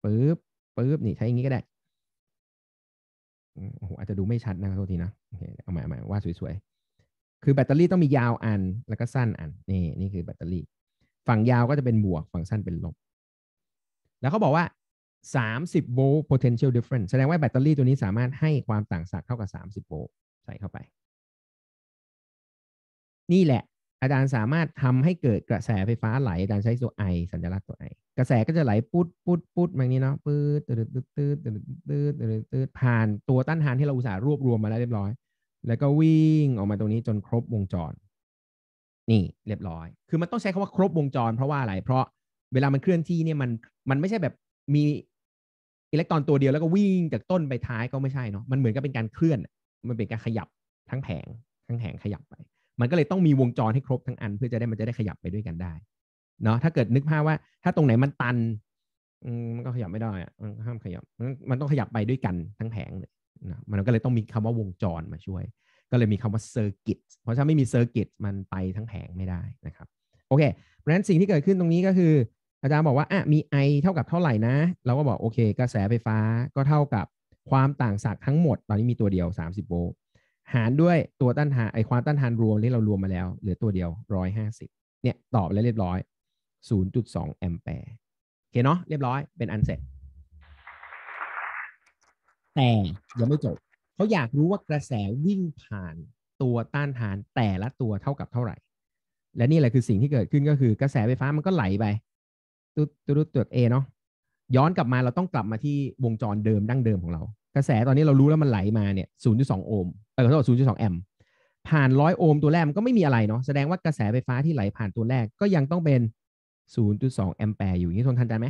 ปึ๊บปึ๊บนี่ใช้อย่างนี้ก็ได้โอ้โหอาจจะดูไม่ชัดนะโทษทีนะโอเคเอาใหม่เอาใหม่วาดสวยๆคือแบตเตอรี่ต้องมียาวอันแล้วก็สั้นอัน นี่นี่คือแบตเตอรี่ ฝั่งยาวก็จะเป็นบวกฝั่งสั้นเป็นลบ แล้วเขาบอกว่า30โวลต์ potential difference แสดงว่าแบตเตอรี่ตัวนี้สามารถให้ความต่างศักย์เท่ากับ 30โวลต์ใส่เข้าไป นี่แหละอาจารย์สามารถทำให้เกิดกระแสไฟฟ้าไหลอาจารย์ใช้ตัวไอสัญลักษณ์ตัวไอกระแสก็จะไหลปุ๊ดปุ๊ดปุ๊ดแบบนี้เนาะปืดตืดตืดตืดตืดตืดตืดผ่านตัวต้านทานที่เราอุตส่าห์รวบรวมมาแล้วเรียบร้อยแล้วก็วิ่งออกมาตรงนี้จนครบวงจร นี่ เรียบร้อย คือมันต้องใช้คำว่าครบวงจรเพราะว่าอะไรเพราะเวลามันเคลื่อนที่เนี่ยมันมันไม่ใช่แบบมีอิเล็กตรอนตัวเดียวแล้วก็วิ่งจากต้นไปท้ายก็ไม่ใช่เนาะมันเหมือนกับเป็นการเคลื่อนมันเป็นการขยับทั้งแผงทั้งแผงขยับไป มันก็เลยต้องมีวงจรให้ครบทั้งอันเพื่อจะได้มันจะได้ขยับไปด้วยกันได้ เนาะถ้าเกิดนึกภาพว่าถ้าตรงไหนมันตันมันก็ขยับไม่ได้อะมันห้ามขยับมันมันต้องขยับไปด้วยกันทั้งแผงเลยนะมันก็เลยต้องมีคำว่าวงจรมาช่วย ก็เลยมีคำว่าเซอร์กิตเพราะถ้าไม่มีเซอร์กิตมันไปทั้งแผงไม่ได้นะครับ โอเค เพราะฉะนั้นสิ่งที่เกิดขึ้นตรงนี้ก็คือ อาจารย์บอกว่าอ่ะมี I เท่ากับเท่าไหร่นะ เราก็บอกโอเค กระแสไฟฟ้าก็เท่ากับความต่างศักย์ทั้งหมด ตอนนี้มีตัวเดียว 30โวลต์หารด้วยตัวต้านทาน ไอความต้านทานรวมที่เรารวมมาแล้วเหลือตัวเดียว 150 เนี่ยตอบแล้วเรียบร้อย 0.2แอมแปร์โอเคเนาะเรียบร้อยเป็นอันเสร็จแต่ยังไม่จบ เขาอยากรู้ว่ากระแสวิ่งผ่านตัวต้านทานแต่ละตัวเท่ากับเท่าไหร่ และนี่แหละคือสิ่งที่เกิดขึ้นก็คือกระแสไฟฟ้ามันก็ไหลไปตุ๊ดตุ๊ดตัวเอเนาะ ย้อนกลับมาเราต้องกลับมาที่วงจรเดิมดั้งเดิมของเรา กระแสตอนนี้เรารู้แล้วมันไหลมาเนี่ย 0.2โอห์มเออขอโทษ0.2แอมป์ ผ่านร้อยโอห์มตัวแรกมันก็ไม่มีอะไรเนาะ แสดงว่ากระแสไฟฟ้าที่ไหลผ่านตัวแรกก็ยังต้องเป็น 0.2แอมแปร์อยู่นี่ทนทันใจไหม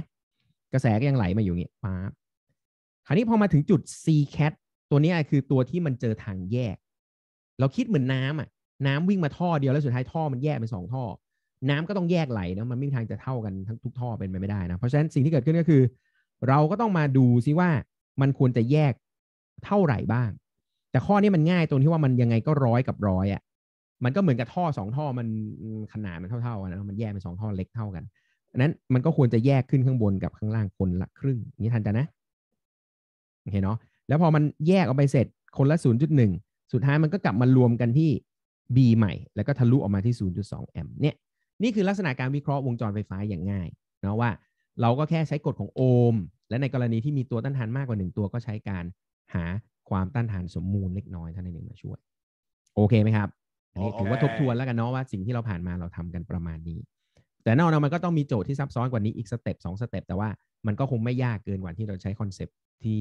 กระแสก็ยังไหลมาอยู่เงี้ยป๊าบคราวนี้พอมาถึงจุด C cat ตัวนี้คือตัวที่มันเจอทางแยก เราคิดเหมือนน้ำอ่ะ น้ำวิ่งมาท่อเดียวแล้วสุดท้ายท่อมันแยกเป็นสองท่อ น้ำก็ต้องแยกไหลนะมันไม่มีทางจะเท่ากันทั้งทุกท่อเป็นไปไม่ได้นะ เพราะฉะนั้นสิ่งที่เกิดขึ้นก็คือ เราก็ต้องมาดูซิว่ามันควรจะแยกเท่าไหร่บ้าง แต่ข้อนี้มันง่ายตรงที่ว่ามันยังไงก็ร้อยกับร้อยอ่ะ มันก็เหมือนกับท่อสองท่อมันขนาดมันเท่าๆกันนะมันแยกเป็นสองท่อเล็กเท่ากันนั้นมันก็ควรจะแยกขึ้นข้างบนกับข้างล่างคนละครึ่ง นี่ทันจะนะโอเคเนาะแล้วพอมันแยกออกไปเสร็จคนละ 0.1 สุดท้ายมันก็กลับมารวมกันที่ B ใหม่ แล้วก็ทะลุออกมาที่0.2แอมป์เนี่ยนี่คือลักษณะการวิเคราะห์วงจรไฟฟ้าอย่างง่ายนะว่าเราก็แค่ใช้กฎของโอห์มและในกรณีที่มีตัวต้านทานมากกว่า 1 ตัวก็ใช้การหาความต้านทานสมมูลเล็กน้อยเท่านั้นเองมาช่วยโอเคไหมครับอันนี้ถือว่าทบทวนแล้วกันเนาะว่าสิ่งที่เราผ่านมาเราทำกันประมาณนี้ แต่นอกนั้นมันก็ต้องมีโจทย์ที่ซับซ้อนกว่านี้อีกสเต็ปสองสเต็ปแต่ว่ามันก็คงไม่ยากเกินกว่าที่เราใช้คอนเซปที่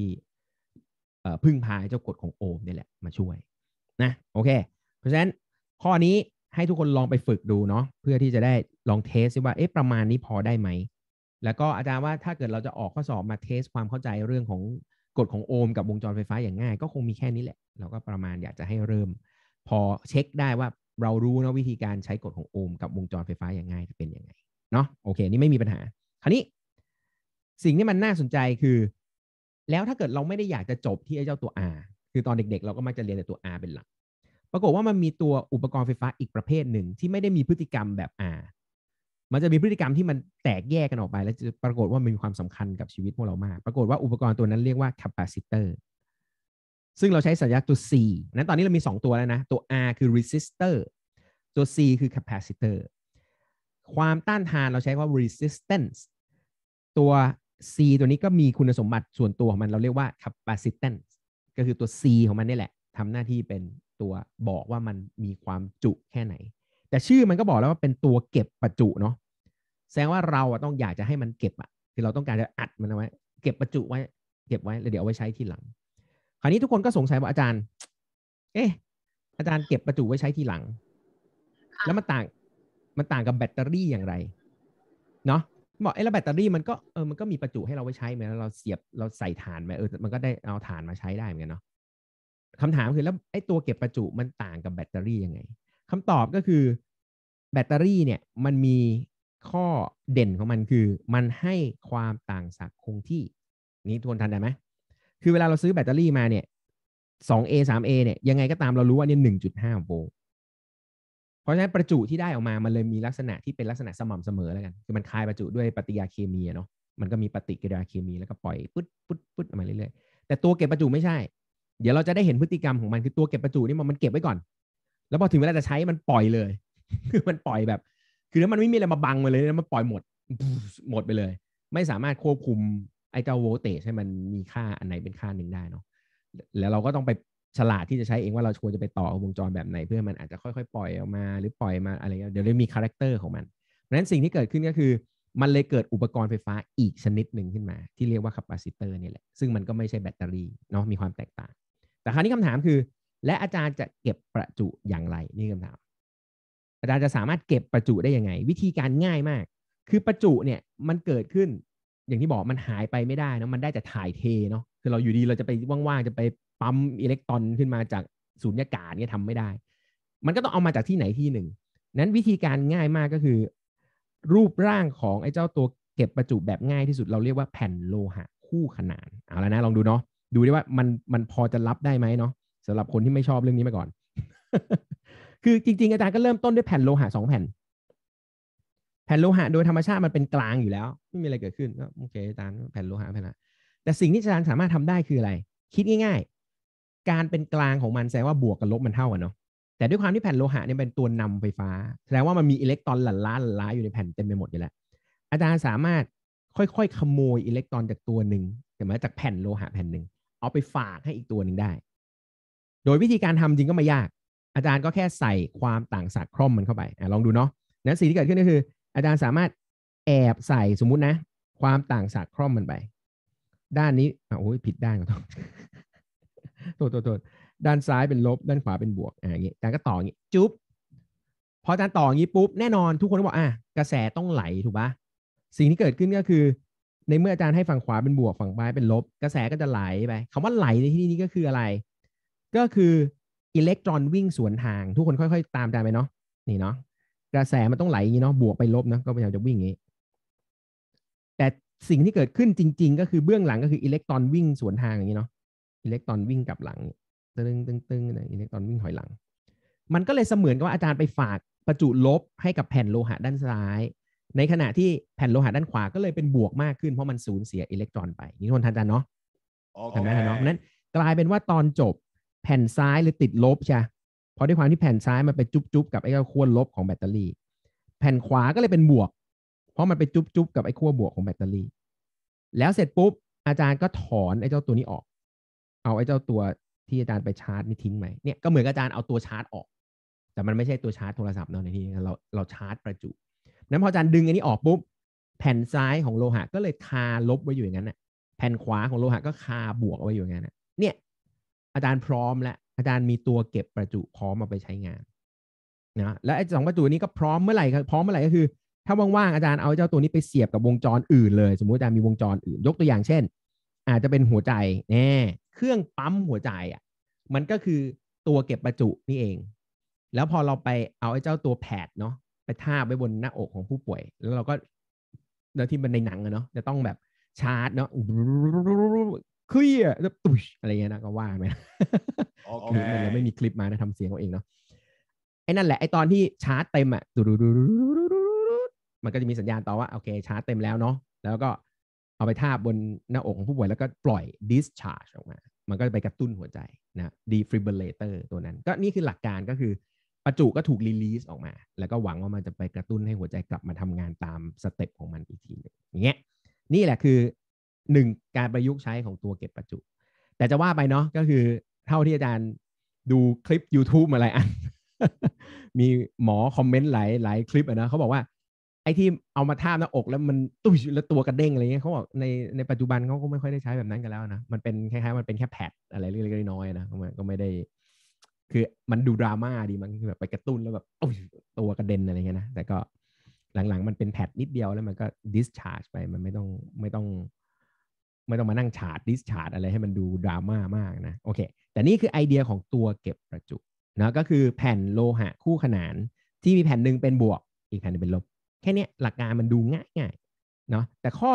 พึ่งพาเจ้ากฎของโอมนี่แหละมาช่วย นะโอเค เพราะฉะนั้นข้อนี้ให้ทุกคนลองไปฝึกดูเนาะเพื่อที่จะได้ลองเทสว่า เอ๊ะ ประมาณนี้พอได้ไหม แล้วก็อาจารย์ว่าถ้าเกิดเราจะออกข้อสอบมาเทสความเข้าใจเรื่องของกฎของโอห์มกับวงจรไฟฟ้าอย่างง่าย ก็คงมีแค่นี้แหละ เราก็ประมาณอยากจะให้เริ่ม พอเช็คได้ว่าเรารู้นะวิธีการใช้กฎของโอห์มกับวงจรไฟฟ้าอย่างง่ายจะเป็นยังไงเนาะโอเคนี่ไม่มีปัญหา คราวนี้ สิ่งที่มันน่าสนใจคือแล้วถ้าเกิดเราไม่ได้อยากจะจบที่ไอ้เจ้าตัว R คือตอนเด็กๆ เราก็มักจะเรียนแต่ตัว R เป็นหลัก ปรากฏว่ามัน มีตัวอุปกรณ์ไฟฟ้าอีกประเภทหนึ่งที่ไม่ได้มีพฤติกรรมแบบ R มันจะมีพฤติกรรมที่มันแตกแยกกันออกไปแล้วปรากฏว่ามันมีความสำคัญกับชีวิตพวกเรามาก ปรากฏว่าอุปกรณ์ตัวนั้นเรียกว่าแคปซิเตอร์ ซึ่งเราใช้สัญลักษณ์ตัว C นั้นตอนนี้เรามี 2 ตัวแล้วนะ ตัว R คือ resistor ตัว C คือ capacitor ความต้านทานเราใช้ว่า resistance ตัว C ตัวนี้ก็มีคุณสมบัติส่วนตัวของมันเราเรียกว่า capacitance ก็คือตัว C ของมันนี่แหละทำหน้าที่เป็นตัวบอกว่ามันมีความจุแค่ไหน แต่ชื่อมันก็บอกแล้วว่าเป็นตัวเก็บประจุเนาะแสดงว่าเราต้องอยากจะให้มันเก็บอะคือเราต้องการจะอัดมันเอาไว้ เก็บประจุไว้ เก็บไว้แล้วเดี๋ยวเอาไว้ใช้ทีหลัง คราวนี้ทุกคนก็สงสัยว่าอาจารย์ เอ๊ะอาจารย์เก็บประจุไว้ใช้ทีหลัง แล้วมันต่างมันต่างกับแบตเตอรี่อย่างไร เนาะบอกไอ้แล้วแบตเตอรี่มันก็เออมันก็มีประจุให้เราไว้ใช้เหมือนเราเสียบเราใส่ฐานมาเออมันก็ได้เอาฐานมาใช้ได้เหมือนกันเนาะคำถามคือแล้วไอ้ตัวเก็บประจุมันต่างกับแบตเตอรี่ยังไง คำตอบก็คือ แบตเตอรี่เนี่ยมันมีข้อเด่นของมันคือ มันให้ความต่างศักย์คงที่นี้ทวนทันได้ไหมคือเวลาเราซื้อแบตเตอรี่มาเนี่ย 2A 3A เนี่ยยังไงก็ตามเรารู้ว่านี่1.5โวลต์เพราะฉะนั้นประจุที่ได้ออกมามันเลยมีลักษณะที่เป็นลักษณะสม่ำเสมอแล้วกันคือมันคายประจุด้วยปฏิกิริยาเคมีเนาะมันก็มีปฏิกิริยาเคมีแล้วก็ปล่อยปุ๊ดปุ๊ดปุ๊ดออกมาเรื่อยๆแต่ตัวเก็บประจุไม่ใช่ เดี๋ยวเราจะได้เห็นพฤติกรรมของมัน คือ ตัวเก็บประจุนี่มันเก็บไว้ก่อนแล้วพอถึงเวลาจะใช้มันปล่อยเลย คือมันปล่อยแบบ คือถ้ามันไม่มีอะไรมาบังมันเลยแล้วมันปล่อยหมดหมดไปเลย ไม่สามารถควบคุมไอเจ้าโวลเตจให้มันมีค่าอันไหนเป็นค่าหนึ่งได้เนาะแล้วเราก็ต้องไปฉลาดที่จะใช้เองว่าเราควรจะไปต่อวงจรแบบไหนเพื่อมันอาจจะค่อยๆ ปล่อยออกมาหรือปล่อยมาอะไรเงี้ยเดี๋ยวจะมีคาแรคเตอร์ของมัน เพราะฉะนั้นสิ่งที่เกิดขึ้นก็คือมันเลยเกิดอุปกรณ์ไฟฟ้าอีกชนิดหนึ่งขึ้นมา ที่เรียกว่าคาปาซิเตอร์นี่แหละ ซึ่งมันก็ไม่ใช่แบตเตอรี่เนาะมีความแตกต่าง แต่คราวนี้คำถามคือ และอาจารย์จะเก็บประจุอย่างไรนี่คำถาม อาจารย์จะสามารถเก็บประจุได้ยังไง วิธีการง่ายมาก คือประจุเนี่ยมันเกิดขึ้นอย่างที่บอกมันหายไปไม่ได้นะมันได้แต่ถ่ายเทเนาะคือเราอยู่ดีเราจะไปว่างๆจะไปปั๊มอิเล็กตรอนขึ้นมาจากสูญญากาศเนี่ยทำไม่ได้ มันก็ต้องเอามาจากที่ไหนที่หนึ่ง นั้นวิธีการง่ายมากก็คือ รูปร่างของไอ้เจ้าตัวเก็บประจุแบบง่ายที่สุดเราเรียกว่าแผ่นโลหะ คู่ขนาน เอาแล้วนะ ลองดูเนาะ ดูได้ว่ามันมันพอจะรับได้ไหมเนาะสำหรับคนที่ไม่ชอบเรื่องนี้มาก่อน คือจริง ๆ อาจารย์ก็เริ่มต้นด้วยแผ่นโลหะสองแผ่น แผ่นโลหะ โดยธรรมชาติมันเป็นกลางอยู่แล้ว ไม่มีอะไรเกิดขึ้นก็โอเคอาจารย์แผ่นโลหะแผ่นละ แต่สิ่งที่อาจารย์สามารถทำได้คืออะไร คิดง่ายการเป็นกลางของมันแสดงว่าบวกกับลบมันเท่ากันเนาะ แต่ด้วยความที่แผ่นโลหะนี่เป็นตัวนำไฟฟ้าแสดงว่ามันมีอิเล็กตรอนหลั่นล้าหลั่นล้าอยู่ในแผ่นเต็มไปหมดอยู่แล้วอาจารย์สามารถค่อยๆขโมยอิเล็กตรอนจากตัวหนึ่งแต่มาจากแผ่นโลหะแผ่นหนึ่งเอาไปฝากให้อีกตัวหนึ่งได้ โดยวิธีการทำจริงก็ไม่ยาก อาจารย์ก็แค่ใส่ความต่างศักย์คร่อมมันเข้าไปอลองดูเนาะนั้นสิ่งที่เกิดขึ้นก็คือ อาจารย์สามารถแอบใส่สมมุตินะ ความต่างศักย์คร่อมมันไปด้านนี้อ้าผิดด้านก็ต้องโทษโทษด้านซ้ายเป็นลบ ด้านขวาเป็นบวกอ่าย่างงี้อาจารย์ก็ต่ออย่างงี้จุ๊บพออาจารย์ต่ออย่างงี้ปุ๊บแน่นอนทุกคนก็บอกอ่ะกระแสต้องไหลถูกปะสิ่งที่เกิดขึ้นก็คือ ในเมื่ออาจารย์ให้ฝั่งขวาเป็นบวกฝั่งซ้ายเป็นลบ กระแสก็จะไหลไป คำว่าไหลในที่นี้ก็คืออะไร ก็คืออิเล็กตรอนวิ่งสวนทางทุกคนค่อย ๆ ตามอาจารย์ไปเนาะนี่เนาะกระแสมันต้องไหลอย่างนี้เนาะบวกไปลบนะก็พยายามจะวิ่งอย่างนี้แต่สิ่งที่เกิดขึ้นจริงๆ ก็คือเบื้องหลังก็คืออิเล็กตรอนวิ่งสวนทางอย่างนี้เนาะอิเล็กตรอนวิ่งกลับหลัง ตึ้งตึ้งตึ้งอิเล็กตรอนวิ่งถอยหลัง มันก็เลยเสมือนกับว่าอาจารย์ไปฝาก ประจุลบให้กับแผ่นโลหะด้านซ้าย ในขณะที่แผ่นโลหะด้านขวาก็เลยเป็นบวกมากขึ้น เพราะมันสูญเสียอิเล็กตรอนไป นี่ทนทันจันเนาะทำได้เนาะนั้นกลายเป็นว่าตอนจบแผ่นซ้าย เลยติดลบใช่เพราะด้วยความที่แผ่นซ้าย มันไปจุ๊บจุ๊บกับไอ้ขั้วลบของแบตเตอรี่ แผ่นขวาก็เลยเป็นบวก เพราะมันไปจุ๊บจุ๊บกับไอ้ขั้วบวกของแบตเตอรี่แล้วเสร็จปุ๊บอาจารย์ก็ถอนไอ้เจ้าตัวนี้ออกเอาไอ้เจ้าตัวที่อาจารย์ไปชาร์จนี่ทิ้งไหมเนี่ยก็เหมือนอาจารย์เอาตัวชาร์จออก แต่มันไม่ใช่ตัวชาร์จโทรศัพท์เนาะในที่เราเราชาร์จประจุ นั้นพออาจารย์ดึงอันนี้ออกปุ๊บ แผ่นซ้ายของโลหะก็เลยคาลบไว้อยู่อย่างนั้นน่ะแผ่นขวาของโลหะก็คาบวกเอาไว้อยู่อย่างนั้นนะเนี่ย อาจารย์พร้อม แล้วอาจารย์มีตัวเก็บประจุ พร้อมมาไปใช้งานนะ แล้วไอ้สองประจุนี้ก็พร้อมเมื่อไหร่พร้อมเมื่อไหร่ก็คือ ถ้าว่างๆอาจารย์เอาเจ้าตัวนี้ไปเสียบกับวงจรอื่นเลย สมมติอาจารย์มีวงจรอื่น ยกตัวอย่างเช่น อาจจะเป็นหัวใจแน่เครื่องปั๊มหัวใจอ่ะ มันก็คือตัวเก็บประจุนี่เอง แล้วพอเราไปเอาไอ้เจ้าตัวแผดเนาะไปทาไว้บนหน้าอกของผู้ป่วย แล้วเราก็แล้วที่มันในหนังอะเนาะจะต้องแบบชาร์จเนาะคลียร์อะไรเงี้ยนะก็ว่าไหมโอเคไม่มีคลิปมานะทำเสียงเอาเองเนาะไอ้นั่นแหละไอ้ตอนที่ชาร์จเต็มอะมันก็จะมีสัญญาณต่อว่าโอเค ชาร์จเต็มแล้วเนาะแล้วก็เอาไปทาบบนหน้าอกของผู้ป่วยแล้วก็ปล่อย discharge ออกมา มันก็จะไปกระตุ้นหัวใจนะ defibrillator ตัวนั้น ก็นี่คือหลักการก็คือ ประจุก็ถูกรีล s สออกมา แล้วก็หวังว่ามันจะไปกระตุ้นให้หัวใจกลับมาทำงานตามสเต็ปของมันอีกทีหนึ่งอย่างเงี้ยนี่แหละคือหนึ่งการประยุกต์ใช้ของตัวเก็บประจุ แต่จะว่าไปเนาะก็คือ เท่าที่อาจารย์ดูคลิป YouTube มาหลายอันมีหมอคอมเมนต์หลายหลายคลิปนะเขาบอกว่าไอ้ที่เอามาท่าหน้าอกแล้วมันตุ้ยแล้วตัวกระเด้งอะไรเงี้ยเขาบอกในในปัจจุบันเขาก็ไม่ค่อยได้ใช้แบบนั้นกันแล้วนะมันเป็นคล้ายๆมันเป็นแค่แพดอะไรเล็กๆน้อยๆนะก็ไม่ได้คือมันดูดราม่าดีมันคือแบบไปกระตุ้นแล้วแบบตัวกระเด็นอะไรเงี้ยนะแต่ก็หลังๆมันเป็นแพดนิดเดียวแล้วมันก็ discharge ไปมันไม่ต้องไม่ต้อง ไม่ต้องมานั่งฉา์ discharge อะไรให้มันดูดราม่ามากนะโอเค แต่นี่คือไอเดียของตัวเก็บประจุนะก็คือแผ่นโลหะ คู่ขนานที่มีแผ่นหนึ่งเป็นบวกอีกแผ่นนึงเป็นลบแค่นี้หลักการมันดูง่ายง่ายเนาะแต่ข้อ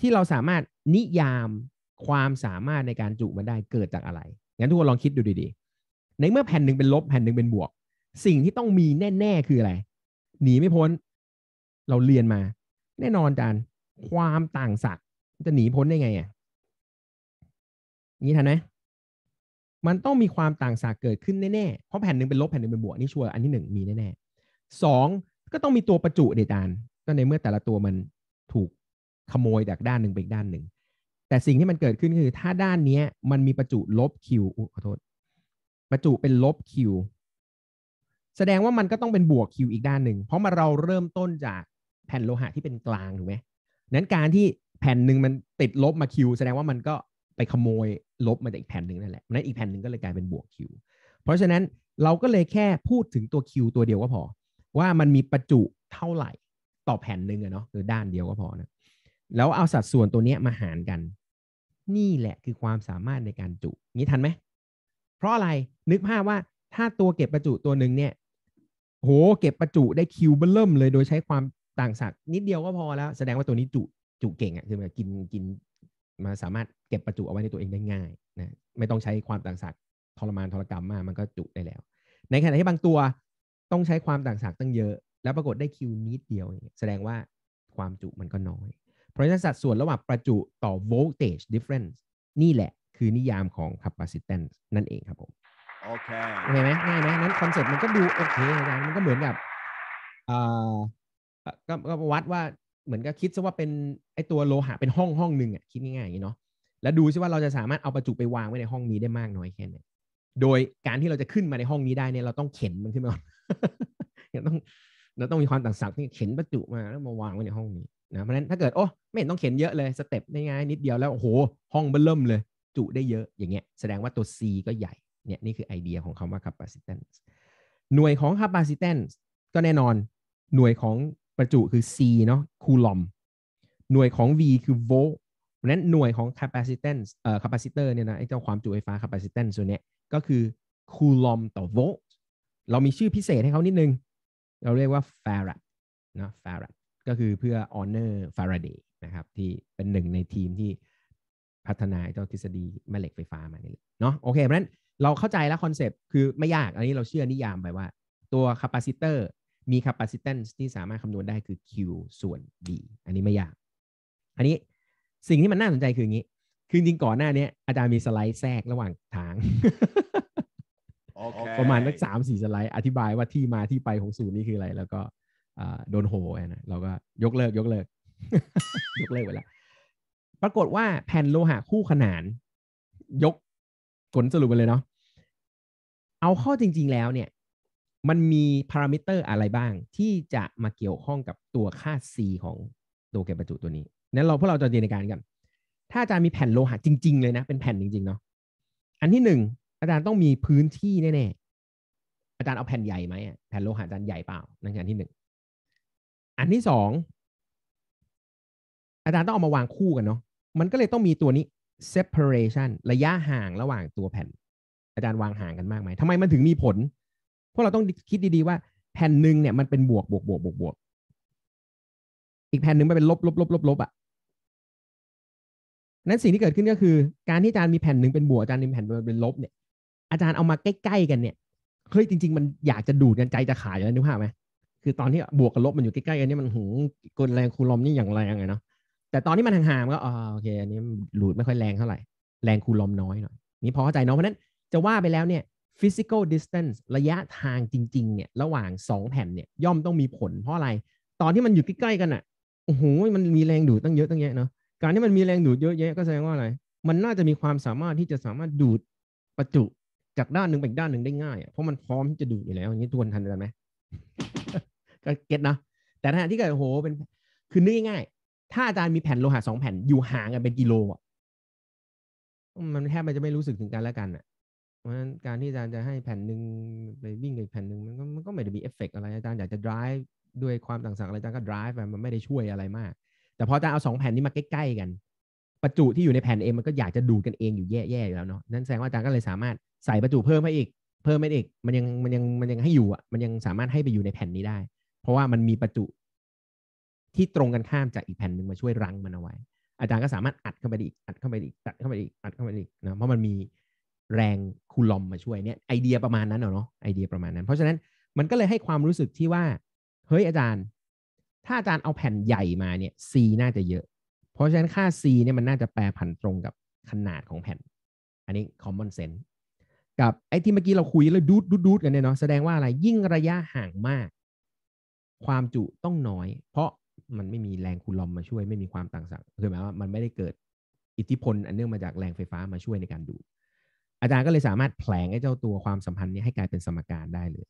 ที่เราสามารถนิยามความสามารถในการจุมันได้เกิดจากอะไร งั้นทุกคนลองคิดดูดี ๆ ในเมื่อแผ่นหนึ่งเป็นลบแผ่นหนึ่งเป็นบวก สิ่งที่ต้องมีแน่ ๆคืออะไร หนีไม่พ้น เราเรียนมา แน่นอนจานความต่างศักย์จะหนีพ้นได้ไงอ่ะนี้ทันไหมมันต้องมีความต่างศักย์เกิดขึ้นแน่ๆเพราะแผ่นหนึ่งเป็นลบแผ่นหนึ่งเป็นบวกนี่ชัวร์อันที่หนึ่งมีแน่ๆสองก็ต้องมีตัวประจุเดจานก็ในเมื่อแต่ละตัวมันถูกขโมยจากด้านหนึ่งไปอีกด้านหนึ่ง แต่สิ่งที่มันเกิดขึ้นคือ ถ้าด้านนี้มันมีประจุลบคิวขอโทษประจุเป็นลบคิวแสดงว่ามันก็ต้องเป็นบวกคิวอีกด้านหนึ่งเพราะมาเราเริ่มต้นจากแผ่นโลหะที่เป็นกลางถูกไหมนั้นการที่แผ่นหนึ่งมันติดลบมาคิวแสดงว่ามันก็ไปขโมยลบมาจากอีกแผ่นหนึ่งนั่นแหละนั้นอีกแผ่นหนึ่งก็เลยกลายเป็นบวกคิวเพราะฉะนั้นเราก็เลยแค่พูดถึงตัวคิวตัวเดียวก็พอว่ามันมีประจุเท่าไหร่ต่อแผ่นหนึ่งอะเนาะหรือด้านเดียวก็พอนะแล้วเอาสัดส่วนตัวเนี้ยมาหารกัน นี่แหละคือความสามารถในการจุนี้ทันไหมเพราะอะไรนึกภาพว่าถ้าตัวเก็บประจุตัวหนึ่งเนี่ยโหเก็บประจุได้คิวเบิ่มเลยโดยใช้ความต่างศักย์นิดเดียวก็พอแล้ว แสดงว่าตัวนี้จุจุเก่งอะคือมันกินกินมาสามารถเก็บประจุเอาไว้ในตัวเองได้ง่ายนะไม่ต้องใช้ความต่างศักย์ทรมานทรกรรมมากมันก็จุได้แล้ว ในขณะที่บางตัวต้องใช้ความต่างฉากตั้งเยอะ แล้วปรากฏได้คิวนิดเดียวแสดงว่าความจุมันก็น้อย เพราะฉะนั้นสัดส่วนระหว่างประจุต่อ voltage difference นี่แหละคือนิยามของ capacitance นั่นเองครับผม โอเคโอเคไหม ง่ายไหม นั้นคอนเซ็ปต์มันก็ดูโอเคนะ มันก็เหมือนกับอ่าก็ก็วัดว่า เหมือนกับคิดซะว่าเป็นไอตัวโลหะเป็นห้องห้องหนึ่งอ่ะคิดง่าย ๆ อย่างนี้เนาะ แล้วดูซิว่าเราจะสามารถเอาประจุไปวางไว้ในห้องนี้ได้มากน้อยแค่ไหน โดยการที่เราจะขึ้นมาในห้องนี้ได้เนี่ย เราต้องเข็นมันขึ้นมาเราต้องเราต้องมีความต่างศักย์ที่เข็นประจุมาแล้วมาวางไว้ในห้องนี้นะเพราะฉะนั้นถ้าเกิดโอ้ไม่เห็นต้องเข็นเยอะเลยสเต็ปง่ายๆนิดเดียวแล้วโอ้โหห้องเบิ่มเลย จุได้เยอะอย่างเงี้ย แสดงว่าตัว C ก็ใหญ่เนี่ยนี่คือไอเดียของคำว่า capacitance หน่วยของ capacitance ก็แน่นอนหน่วยของประจุคือ C เนาะคูลอมหน่วยของ V คือโวลต์เพราะนั้นหน่วยของ capacitance เอ่อ capacitor เนี่ยนะไอเจ้าความจุไฟฟ้า capacitance ส่วนเนี้ยก็คือคูลอมต่อโวลต์เรามีชื่อพิเศษให้เขานิดนึง เราเรียกว่าฟาร a ดนะฟาร a d ก็คือเพื่อออนอร์ฟาราเดย์นะครับ ที่เป็นหนึ่งในทีมที่พัฒนาเจ้าทฤษฎีแม่เหล็กไฟฟ้ามานี่เนาะโอเค เพราะนั้น เราเข้าใจแล้วคอนเซปต์คือไม่ยาก อันนี้เราเชื่อนิยามไปว่า ตัวคาปาซิเตอร์มีค a ปซิ i ตน n ที่สามารถคำนวณได้คือ Q ส่วน B อันนี้ไม่ยาก อันนี้สิ่งที่มันน่าสนใจคืออย่างนี้ คือจริงก่อนหน้านี้อาจารย์มีสไลด์แทรกระหว่างทางประมาณนักสามสี่สไลด์อธิบายว่าที่มาที่ไปของสูตรนี้คืออะไร แล้วก็โดนโหนะเราก็ยกเลิกยกเลิก ยกเลิกไปแล้วปรากฏว่าแผ่นโลหะคู่ขนาน ยกผลสรุปไปเลยเนาะเอาข้อจริง ๆแล้วเนี่ย มันมีพารามิเตอร์อะไรบ้างที่จะมาเกี่ยวข้องกับตัวค่า c ของตัวเก็บประจุตัวนี้นั้นเราพวกเราจะจินตนาการกัน ถ้าอาจารย์มีแผ่นโลหะจริง ๆ เลยนะ เป็นแผ่นจริงๆเนาะอันที่หนึ่งอาจารย์ต้องมีพื้นที่แน่ๆ อาจารย์เอาแผ่นใหญ่ไหม แผ่นโลหะอาจารย์ใหญ่เปล่านั่นคืออันที่หนึ่ง อันที่สองอาจารย์ต้องเอามาวางคู่กันเนาะ มันก็เลยต้องมีตัวนี้ separation ระยะห่างระหว่างตัวแผ่น อาจารย์วางห่างกันมากไหมทำไมมันถึงมีผลพวกเราต้องคิดดีๆ ว่าแผ่นหนึ่งเนี่ยมันเป็นบวกบวกบวกบวกบวก อีกแผ่นหนึ่งมันเป็นลบลบลบลบลบอ่ะ นั้นสิ่งที่เกิดขึ้นก็คือ การที่อาจารย์มีแผ่นหนึ่งเป็นบวกอาจารย์มีแผ่นเป็นลบเนี่ยอาจารย์เอามาใกล้ๆกันเนี่ย เฮ้ยจริงๆ มันอยากจะดูดกันใจจะขาดอยู่แล้วนึกภาพไหม คือตอนที่บวกกับลบมันอยู่ใกล้ๆกันนี่มันหงกลแรงคูลอมนี่อย่างแรงเลยเนาะ แต่ตอนนี้มันห่างๆก็อ๋อโอเคอันนี้หลุดไม่ค่อยแรงเท่าไหร่ แรงคูลอมน้อยหน่อย นี่พอเข้าใจเนาะเพราะนั้นจะว่าไปแล้วเนี่ย physical distance ระยะทางจริงๆเนี่ยระหว่าง 2 แผ่นเนี่ยย่อมต้องมีผลเพราะอะไร ตอนที่มันอยู่ใกล้ๆ กันอะ่ะ โอ้โหมันมีแรงดูดตั้งเยอะตั้งแยะเนาะ การที่มันมีแรงดูดเยอะแยะก็แสดงว่าอะไร มันน่าจะมีความสามารถที่จะสามารถดูดประจุจากด้านหนึ่งไปอีกด้านหนึ่งได้ง่าย เพราะมันพร้อมที่จะดูดอยู่แล้วอย่างนี้ทวนทันกันไหมก็เก็ตนะแต่ถ้าที่เกิดโหเป็นคือนึกง่ายๆถ้าอาจารย์มีแผ่นโลหะสองแผ่นอยู่ห่างกันเป็นกิโลอ่ะมันแทบมันจะไม่รู้สึกถึงกันและกันอ่ะเพราะฉะนั้นการที่อาจารย์จะให้แผ่นหนึ่งไปวิ่งกับแผ่นหนึ่งมันก็มันก็ไม่ได้มีเอฟเฟกอะไรอาจารย์อยากจะ drive ด้วยความต่างๆอะไรอาจารย์ก็ drive มันไม่ได้ช่วยอะไรมากแต่พออาจารย์เอาสองแผ่นนี้มาใกล้ๆกัน ประจุที่อยู่ในแผ่นเองมันก็อยากจะดูดกันเองอยู่แย่ๆอยู่แล้วเนาะนั่นแสดงว่าอาจารย์ก็เลยสามารถใส่ประจุเพิ่มให้อีกเพิ่มไม่อีกมันยังมันยังมันยังให้อยู่อ่ะมันยังสามารถให้ไปอยู่ในแผ่นนี้ได้เพราะว่ามันมีประจุที่ตรงกันข้ามจากอีกแผ่นหนึ่งมาช่วยรั้งมันเอาไว้ อาจารย์ก็สามารถอัดเข้าไปอีกอัดเข้าไปอีกอัดเข้าไปอีกอัดเข้าไปอีกนะเพราะมันมีแรงคูลอมมาช่วยเนี่ยไอเดียประมาณนั้นเนาะไอเดียประมาณนั้น เพราะฉะนั้นมันก็เลยให้ความรู้สึกที่ว่าเฮ้ยอาจารย์ถ้าอาจารย์เอาแผ่นใหญ่มาเนี่ย C น่าจะเยอะ เพราะฉะนั้นค่า C เนี่ยมันน่าจะแปรผันตรงกับขนาดของแผ่น อันนี้ common sense กับไอ้ที่เมื่อกี้เราคุยแล้วดูดดูดกันเนี่ยเนาะแสดงว่าอะไร ยิ่งระยะห่างมาก ความจุต้องน้อย เพราะมันไม่มีแรงคูลอมมาช่วยไม่มีความต่างสั่งคือหมายว่ามันไม่ได้เกิด อิทธิพล อันเนื่องมาจากแรงไฟฟ้ามาช่วยในการดูดอาจารย์ก็เลยสามารถแผลงไอ้เจ้าตัวความสัมพันธ์นี้ให้กลายเป็นสมการได้เลย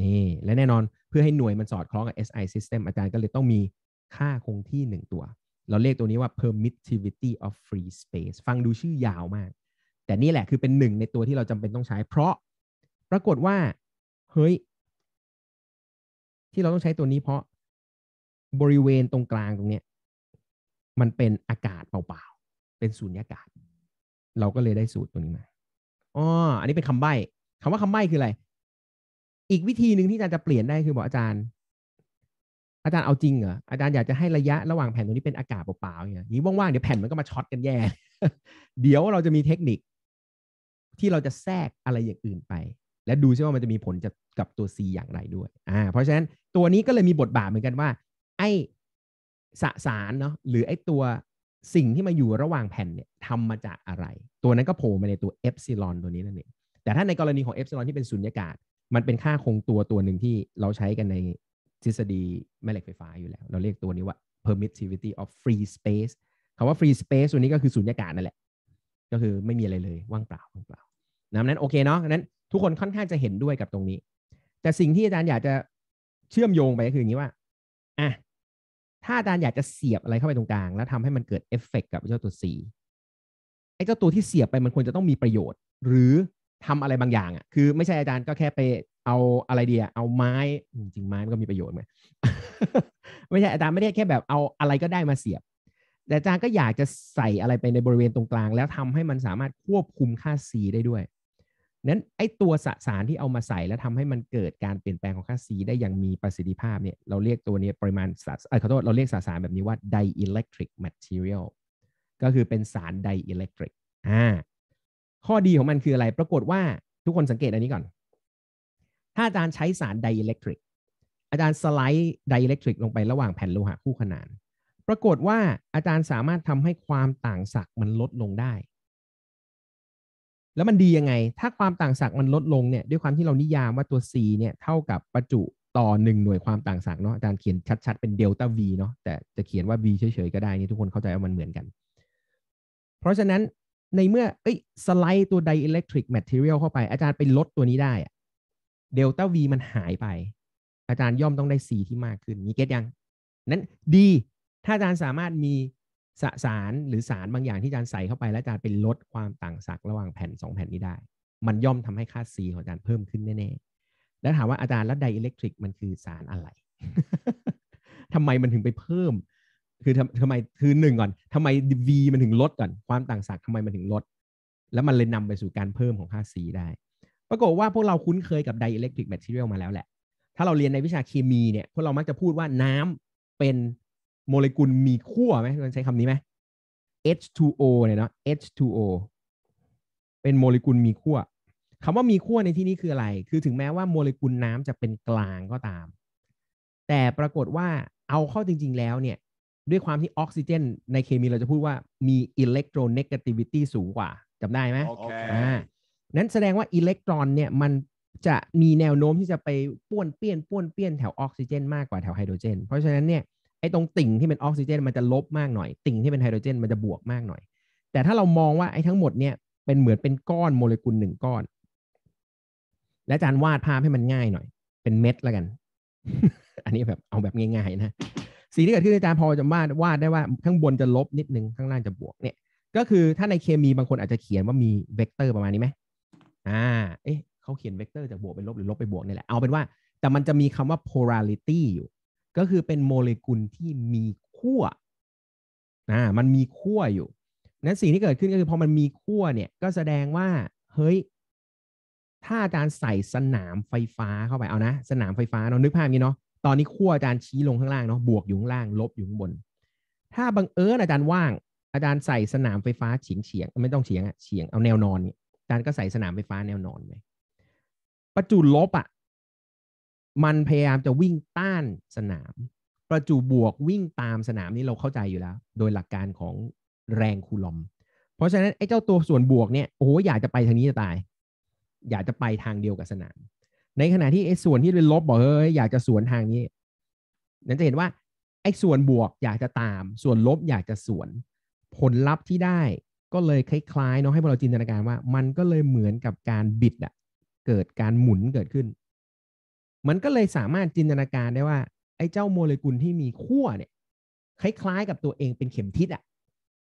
นี่และแน่นอนเพื่อให้หน่วยมันสอดคล้องกับ SI system อาจารย์ก็เลยต้องมีค่าคงที่หนึ่งตัว เราเรียกตัวนี้ว่า permittivity of free space ฟังดูชื่อยาวมากแต่นี่แหละ คือเป็นหนึ่งในตัวที่เราจำเป็นต้องใช้เพราะ ปรากฏว่า เฮ้ยที่เราต้องใช้ตัวนี้เพราะบริเวณตรงกลางตรงเนี้ย มันเป็นอากาศเปล่าๆ เป็นสูญญากาศ เราก็เลยได้สูตรตัวนี้มาอ๋ออันนี้เป็นคำใบ้คำว่าคำใบ้คืออะไร อีกวิธีหนึ่งที่อาจารย์จะเปลี่ยนได้คือบอกอาจารย์ อาจารย์เอาจริงเหรออาจารย์อยากจะให้ระยะระหว่างแผ่นตรงนี้เป็นอากาศเปล่าๆอย่างนี้ว่างๆเดี๋ยวแผ่นมันก็มาช็อตกันแย่เดี๋ยวเราจะมีเทคนิคที่เราจะแทรกอะไรอย่างอื่นไป และดูซิว่ามันจะมีผลจะกับตัว C อย่างไรด้วย อ่า เพราะฉะนั้นตัวนี้ก็เลยมีบทบาทเหมือนกันว่าไอสสารเนาะหรือไอ้ตัวสิ่งที่มาอยู่ระหว่างแผ่นเนี่ยทำมาจากอะไรตัวนั้นก็โผล่มาในตัวเอฟซิลอนตัวนี้นั่นเอง แต่ถ้าในกรณีของเอฟซิลอนที่เป็นสุญญากาศ มันเป็นค่าคงตัวตัวหนึ่งที่เราใช้กันในทฤษฎีแม่เหล็กไฟฟ้าอยู่แล้ว เราเรียกตัวนี้ว่า permittivity of free space คำว่า free space ตัวนี้ก็คือสุญญากาศนั่นแหละ ก็คือไม่มีอะไรเลยว่างเปล่าว่างเปล่านะนั้นโอเคเนาะนั้นทุกคนค่อนข้างจะเห็นด้วยกับตรงนี้ แต่สิ่งที่อาจารย์อยากจะเชื่อมโยงไปก็คืออย่างนี้ว่าอ่ะถ้าอาจารย์อยากจะเสียบอะไรเข้าไปตรงกลาง แล้วทำให้มันเกิดเอฟเฟกกับเจ้าตัวีไอ้เจ้าตัวที่เสียบไปมันควรจะต้องมีประโยชน์ หรือทำอะไรบางอย่างอ่ะ คือไม่ใช่อาจารย์ก็แค่ไปเอาอะไรเดียเอาไม้จริงไม้มันก็มีประโยชน์ไหมไม่ใช่อาจารย์ไม่ได้แค่แบบเอาอะไรก็ได้มาเสียบ แต่อาจารย์ก็อยากจะใส่อะไรไปในบริเวณตรงกลาง แล้วทำให้มันสามารถควบคุมค่า C ได้ด้วยนั้น ไอตัวสสารที่เอามาใส่แล้วทำให้มันเกิดการเปลี่ยนแปลงของค่าสีได้อย่างมีประสิทธิภาพเนี่ยเราเรียกตัวนี้ปริมาณสารขอโทษเราเรียกสสารแบบนี้ว่า dielectric material ก็คือเป็นสาร dielectric อ่าข้อดีของมันคืออะไร ปรากฏว่าทุกคนสังเกตอันนี้ก่อน ถ้าอาจารย์ใช้สาร dielectric อาจารย์สไลด์ dielectric ลงไประหว่างแผ่นโลหะคู่ขนาน ปรากฏว่าอาจารย์สามารถทำให้ความต่างศักย์มันลดลงได้แล้วมันดียังไง ถ้าความต่างศักย์มันลดลงเนี่ย ด้วยความที่เรานิยามว่าตัว c เนี่ย เท่ากับประจุต่อหนึ่งหน่วยความต่างศักย์เนาะอาจารย์เขียนชัดๆ เป็นเดลต้า v เนาะแต่จะเขียนว่า v เฉยๆ ก็ได้ นี่ทุกคนเข้าใจว่ามันเหมือนกัน เพราะฉะนั้นในเมื่อเอ้ยสไลด์ตัวไดอิเล็กทริกแมทเทียลเข้าไป อาจารย์ไปลดตัวนี้ได้เดลต้า v มันหายไป อาจารย์ย่อมต้องได้ c ที่มากขึ้นมีเก็ตยังนั้นดีถ้าอาจารย์สามารถมีสสารหรือสารบางอย่างที่อาจารย์ใส่เข้าไป แล้วอาจารย์เป็นลดความต่างศักระหว่างแผ่น 2 แผ่นนี้ได้ มันย่อมทำให้ค่า C ของอาจารย์เพิ่มขึ้นแน่ๆแล้วถามว่าอาจารย์แล้วไดอิเล็กทริกมันคือสารอะไรทำไมมันถึงไปเพิ่ม คือทำทำไมคือหนึ่งก่อน ทำไม V มันถึงลดก่อนความต่างศักทำไมมันถึงลดแล้วมันเลยนำไปสู่การเพิ่มของค่า C ได้ปรากฏว่าพวกเราคุ้นเคยกับไดอิเล็กทริกแมทเทียลมาแล้วแหละถ้าเราเรียนในวิชาเคมีเนี่ยพวกเรามักจะพูดว่าน้ำเป็นโมเลกุลมีขั้วไหมเราใช้คำนี้ไหม H2O เนี่ยเนาะ H2O เป็นโมเลกุลมีขั้วคำว่ามีขั้วในที่นี้คืออะไร คือถึงแม้ว่าโมเลกุลน้ำจะเป็นกลางก็ตาม แต่ปรากฏว่าเอาเข้าจริงๆ แล้วเนี่ย ด้วยความที่ออกซิเจนในเคมีเราจะพูดว่ามีอิเล็กโทรเนกาติวิตี้สูงกว่าจำได้ไหมโอเค่านั้นแสดงว่าอิเล็กตรอนเนี่ยมันจะมีแนวโน้ม ที่จะไปป้วนเปี้ยนป้วนเปี้ยนแถวออกซิเจนมากกว่าแถวไฮโดรเจน เพราะฉะนั้นเนี่ยไอ้ตรงติ่งที่เป็นออกซิเจน มันจะลบมากหน่อย ติ่งที่เป็นไฮโดรเจนมันจะบวกมากหน่อย แต่ถ้าเรามองว่าไอ้ทั้งหมดเนี่ย เป็นเหมือนเป็นก้อนโมเลกุลหนึ่งก้อน และอาจารย์วาดภาพให้มันง่ายหน่อย เป็นเม็ดละกัน อันนี้แบบเอาแบบง่ายๆนะ สีที่เกิดขึ้นอาจารย์พอจะวาดวาดได้ว่าข้างบนจะลบนิดนึงข้างล่างจะบวกเนี่ย ก็คือถ้าในเคมีบางคนอาจจะเขียนว่ามีเวกเตอร์ประมาณนี้ไหมอ่าเอ๊ะเขาเขียนเวกเตอร์จากบวกเป็นลบหรือลบไปบวกนี่แหละเอาเป็นว่าแต่มันจะมีคำว่า polarity อยู่ก็คือเป็นโมเลกุลที่มีขั้วนะมันมีขั้วอยู่นั้นสิ่งที่เกิดขึ้นก็คือพอมันมีขั้วเนี่ยก็แสดงว่า เฮ้ย ถ้าอาจารย์ใส่สนามไฟฟ้าเข้าไปเอานะ สนามไฟฟ้าเนาะนึกภาพนี้เนาะ ตอนนี้ขั้วอาจารย์ชี้ลงข้างล่างเนาะ บวกอยู่ข้างล่าง ลบอยู่ข้างบน ถ้าบังเอิญอาจารย์ว่าง อาจารย์ใส่สนามไฟฟ้าเฉียงเฉียงไม่ต้องเฉียงอะเฉียง เอาแนวนอนเนี่ย อาจารย์ก็ใส่สนามไฟฟ้าแนวนอนไปประจุลบอะมันพยายามจะวิ่งต้านสนาม ประจุบวกวิ่งตามสนาม นี้เราเข้าใจอยู่แล้ว โดยหลักการของแรงคูลอมเพราะฉะนั้นไอ้เจ้าตัวส่วนบวกเนี่ยโอ้อยากจะไปทางนี้จะตาย อยากจะไปทางเดียวกับสนาม ในขณะที่ไอ้ส่วนที่เป็นลบบอกเฮ้ยอยากจะสวนทางนี้ นั้นจะเห็นว่า ไอ้ส่วนบวกอยากจะตามส่วนลบอยากจะสวน ผลลัพธ์ที่ได้ก็เลยคล้ายๆเนาะให้พวกเราจินตนาการว่า มันก็เลยเหมือนกับการบิดอะเกิดการหมุนเกิดขึ้นมันก็เลยสามารถจินตนาการได้ว่า ไอ้เจ้าโมเลกุลที่มีขั้วเนี่ย คล้ายๆกับตัวเองเป็นเข็มทิศอะ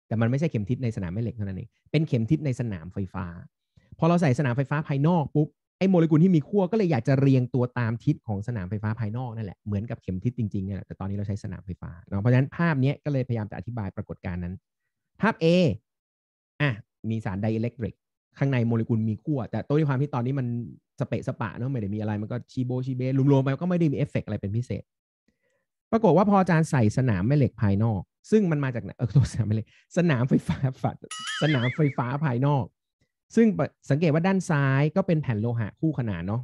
แต่มันไม่ใช่เข็มทิศในสนามแม่เหล็กเท่านั้นเองเป็นเข็มทิศในสนามไฟฟ้า พอเราใส่สนามไฟฟ้าภายนอกปุ๊บไอ้โมเลกุลที่มีขั้วก็เลยอยากจะเรียงตัวตามทิศของสนามไฟฟ้าภายนอกนั่นแหละเหมือนกับเข็มทิศจริงๆนี่แหละแต่ตอนนี้เราใช้สนามไฟฟ้าเนาะเพราะฉะนั้นภาพนี้ก็เลยพยายามจะอธิบายปรากฏการณ์นั้น ภาพ A อ่ะมีสารไดอิเล็กทริกข้างในโมเลกุลมีขั้วแต่ตัวที่ความที่ตอนนี้มันสเปะสปะเนาะไม่ได้มีอะไรมันก็ชีโบชีเบรวมๆไปก็ไม่ได้มีเอฟเฟกอะไรเป็นพิเศษ ปรากฏว่าพออาจารย์ใส่สนามแม่เหล็กภายนอก ซึ่ง มันมาจากเออตัวสนามแม่เหล็กสนามไฟฟ้าฝัดสนามไฟฟ้าภายนอก ซึ่งสังเกตว่าด้านซ้ายก็เป็นแผ่นโลหะคู่ขนานเนาะ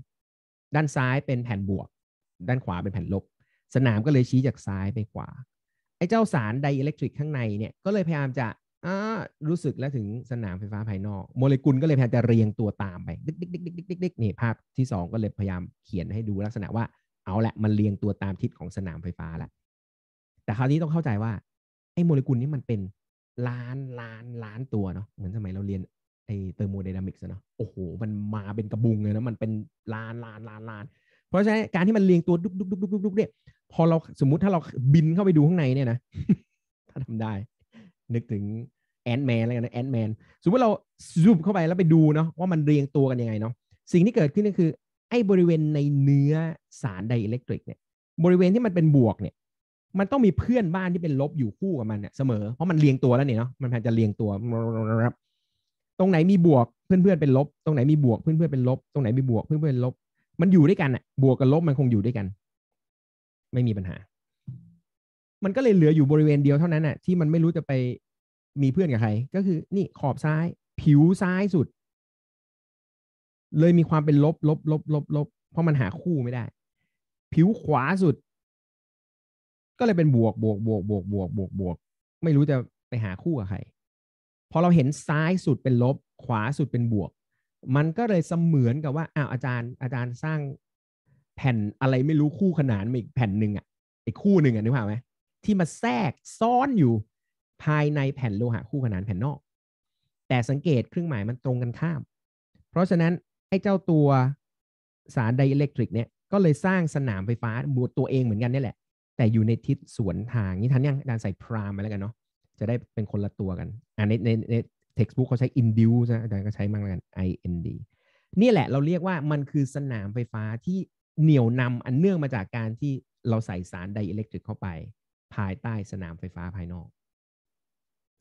ด้านซ้ายเป็นแผ่น บวกด้านขวาเป็นแผ่นลบ สนามก็เลยชี้จากซ้ายไปขวาไอ้เจ้าสารไดอิเล็กทริกข้างในเนี่ยก็เลยพยายามจะรู้สึกและถึงสนามไฟฟ้าภายนอก โมเลกุลก็เลยพยายามจะเรียงตัวตามไปดิ็กดิ๊กดิกดิกดดกนี่ ภาพที่สองก็เลยพยายามเขียนให้ดูลักษณะว่า เอาละมันเรียงตัวตามทิศของสนามไฟฟ้าละแต่คราวนี้ต้องเข้าใจว่าไอ้โมเลกุลนี้มันเป็นล้านล้านล้านตัวเนาะเหมือนสมัยเราเรียนไอ้เทอร์โมเดนามิกส์เนาะโอ้โห มันมาเป็นกระบุงเลยนะมันเป็นล้านล้านล้านล้านเพราะฉะนั้นการที่มันเรียงตัวดุกดุกดุกดุกดุกเนี่ย พอเราสมมุติถ้าเราบินเข้าไปดูข้างในเนี่ยนะ ถ้าทำได้นึกถึงแอนด์แมนอะไรกันนะแอนด์แมนสมมติเราซูมเข้าไปแล้วไปดูเนาะว่ามันเรียงตัวกันยังไงเนาะสิ่งที่เกิดขึ้นก็คือ ไอ้บริเวณในเนื้อสารไดอิเล็กทริกเนี่ย บริเวณที่มันเป็นบวกเนี่ย มันต้องมีเพื่อนบ้านที่เป็นลบอยู่คู่กับมันเนี่ยเสมอเพราะมันเรียงตัวแล้วเนี่ยเนาะมันพยายามจะเรียงตัว ตรงไหนมีบวกเพื่อนเพื่อนเป็นลบ ตรงไหนมีบวกเพื่อนเพื่อนเป็นลบ ตรงไหนมีบวกเพื่อนเพื่อนลบ มันอยู่ด้วยกันอะบวกกับลบมันคงอยู่ด้วยกัน ไม่มีปัญหามันก็เลยเหลืออยู่บริเวณเดียวเท่านั้นน่ะ ที่มันไม่รู้จะไปมีเพื่อนกับใคร ก็คือนี่ขอบซ้าย ผิวซ้ายสุด เลยมีความเป็นลบลบลบลบลบเพราะมันหาคู่ไม่ได้ ผิวขวาสุด ก็เลยเป็นบวกบวกบวกบวกบวกบวกบวกไม่รู้จะไปหาคู่กับใครพอเราเห็นซ้ายสุดเป็นลบ ขวาสุดเป็นบวก มันก็เลยเสมือนกับว่าอ้าวอาจารย์ อาจารย์สร้างแผ่นอะไรไม่รู้คู่ขนานมาอีกแผ่นหนึ่งอ่ะอีกคู่หนึ่งอ่ะนึกภาพไหมที่มาแทรกซ้อนอยู่ภายในแผ่นโลหะคู่ขนานแผ่นนอก แต่สังเกตเครื่องหมายมันตรงกันข้าม เพราะฉะนั้นไอ้เจ้าตัวสารไดอิเล็กทริกเนี่ย ก็เลยสร้างสนามไฟฟ้าบดตัวเองเหมือนกันนี่แหละ แต่อยู่ในทิศสวนทางนี่ทันยังอาจารย์ใส่พรามมาแล้วกันเนาะ จะได้เป็นคนละตัวกันอนนในในใน textbook เขาใช้ induce นะอาจารย์ก็ใช้มากงแล้วกัน ind นี่แหละเราเรียกว่ามันคือสนามไฟฟ้าที่เหนี่ยวนำอันเนื่องมาจากการที่เราใส่สารไดอิเล็กทริกเข้าไปภายใต้สนามไฟฟ้าภายนอก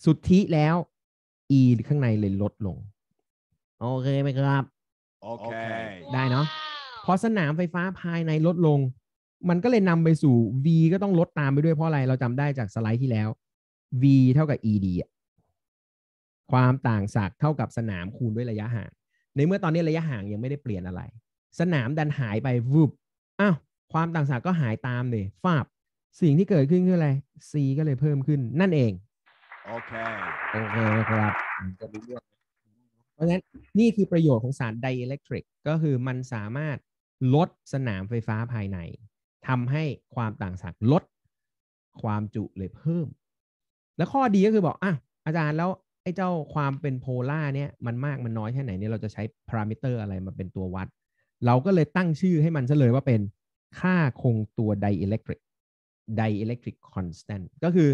สุทธิแล้ว e ข้างในเลยลดลง โอเคไหมครับ โอเค ได้เนาะพอสนามไฟฟ้าภายในลดลง มันก็เลยนำไปสู่ v ก็ต้องลดตามไปด้วย เพราะอะไร เราจำได้จากสไลด์ที่แล้ว v เท่ากับ ed ความต่างศักย์เท่ากับสนามคูณด้วยระยะห่าง ในเมื่อตอนนี้ระยะห่างยังไม่ได้เปลี่ยนอะไร สนามดันหายไปวูบอ้าว ความต่างศักย์ก็หายตามเลยฟาบสิ่งที่เกิดขึ้น คืออะไร C ก็เลยเพิ่มขึ้นนั่นเอง โอเค โอเคนะครับจะรู้เรื่องเพราะฉะนั้น นี่คือประโยชน์ของสารไดอิเล็กทริกก็คือมันสามารถลดสนามไฟฟ้าภายในทำให้ความต่างศักย์ลด ความจุเลยเพิ่ม แล้วข้อดีก็คือบอก อ่ะ อาจารย์แล้ว ไอ้เจ้าความเป็นโพล่าเนี่ยมันมากมันน้อยแค่ไหนเนี่ยเราจะใช้พารามิเตอร์อะไรมาเป็นตัววัดเราก็เลยตั้งชื่อให้มันเฉลยว่าเป็นค่าคงตัวไดอิเล็กทริกดิเล็กทริกคอนสแตนต์ก็คือ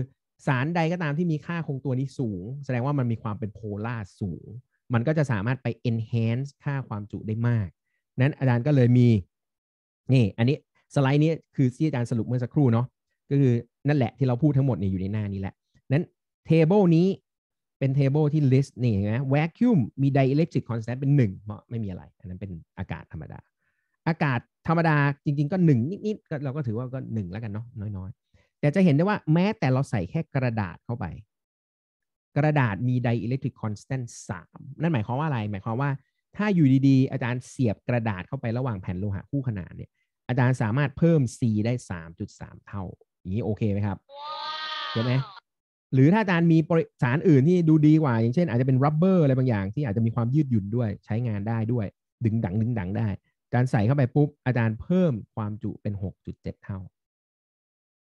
สารใดก็ตามที่มีค่าคงตัวนี้สูง แสดงว่ามันมีความเป็นโพลาร์สูง มันก็จะสามารถไป enhance ค่าความจุได้มาก นั้นอาจารย์ก็เลยมี นี่ อันนี้ สไลด์นี้คือที่อาจารย์สรุปเมื่อสักครู่เนาะก็คือนั่นแหละที่เราพูดทั้งหมดเนี่ยอยู่ในหน้านี้แหละ นั้นเทเบิลนี้เป็นเทเบิลที่ list นี่เห็นไหม vacuum มีดอิเล็กทริกคอนสแตนต์เป็นงเพราะไม่มีอะไร อันนั้นเป็นอากาศธรรมดา อากาศธรรมดาจริงๆ ก็หนึ่งนิดๆ เราก็ถือว่าก็หนึ่งแล้วกันเนาะน้อยๆ แต่จะเห็นได้ว่าแม้แต่เราใส่แค่กระดาษเข้าไป กระดาษมีไดอิเล็กทริกคอนสแตนต์สามนั่นหมายความว่าอะไร หมายความว่า ถ้าอยู่ดีๆ อาจารย์เสียบกระดาษเข้าไประหว่างแผ่นโลหะคู่ขนานเนี่ย อาจารย์สามารถเพิ่ม C ได้ 3.3 เท่า อย่างนี้โอเคไหมครับ เห็นไหมหรือถ้าอาจารย์มีสารอื่นที่ดูดีกว่า อย่างเช่นอาจจะเป็นรับเบอร์อะไรบางอย่าง ที่อาจจะมีความยืดหยุ่นด้วยใช้งานได้ด้วย ดึงดังดึงดังได้จารย์ใส่เข้าไปปุ๊บ อาจารย์เพิ่มความจุเป็นหกจุดเจ็ดเท่า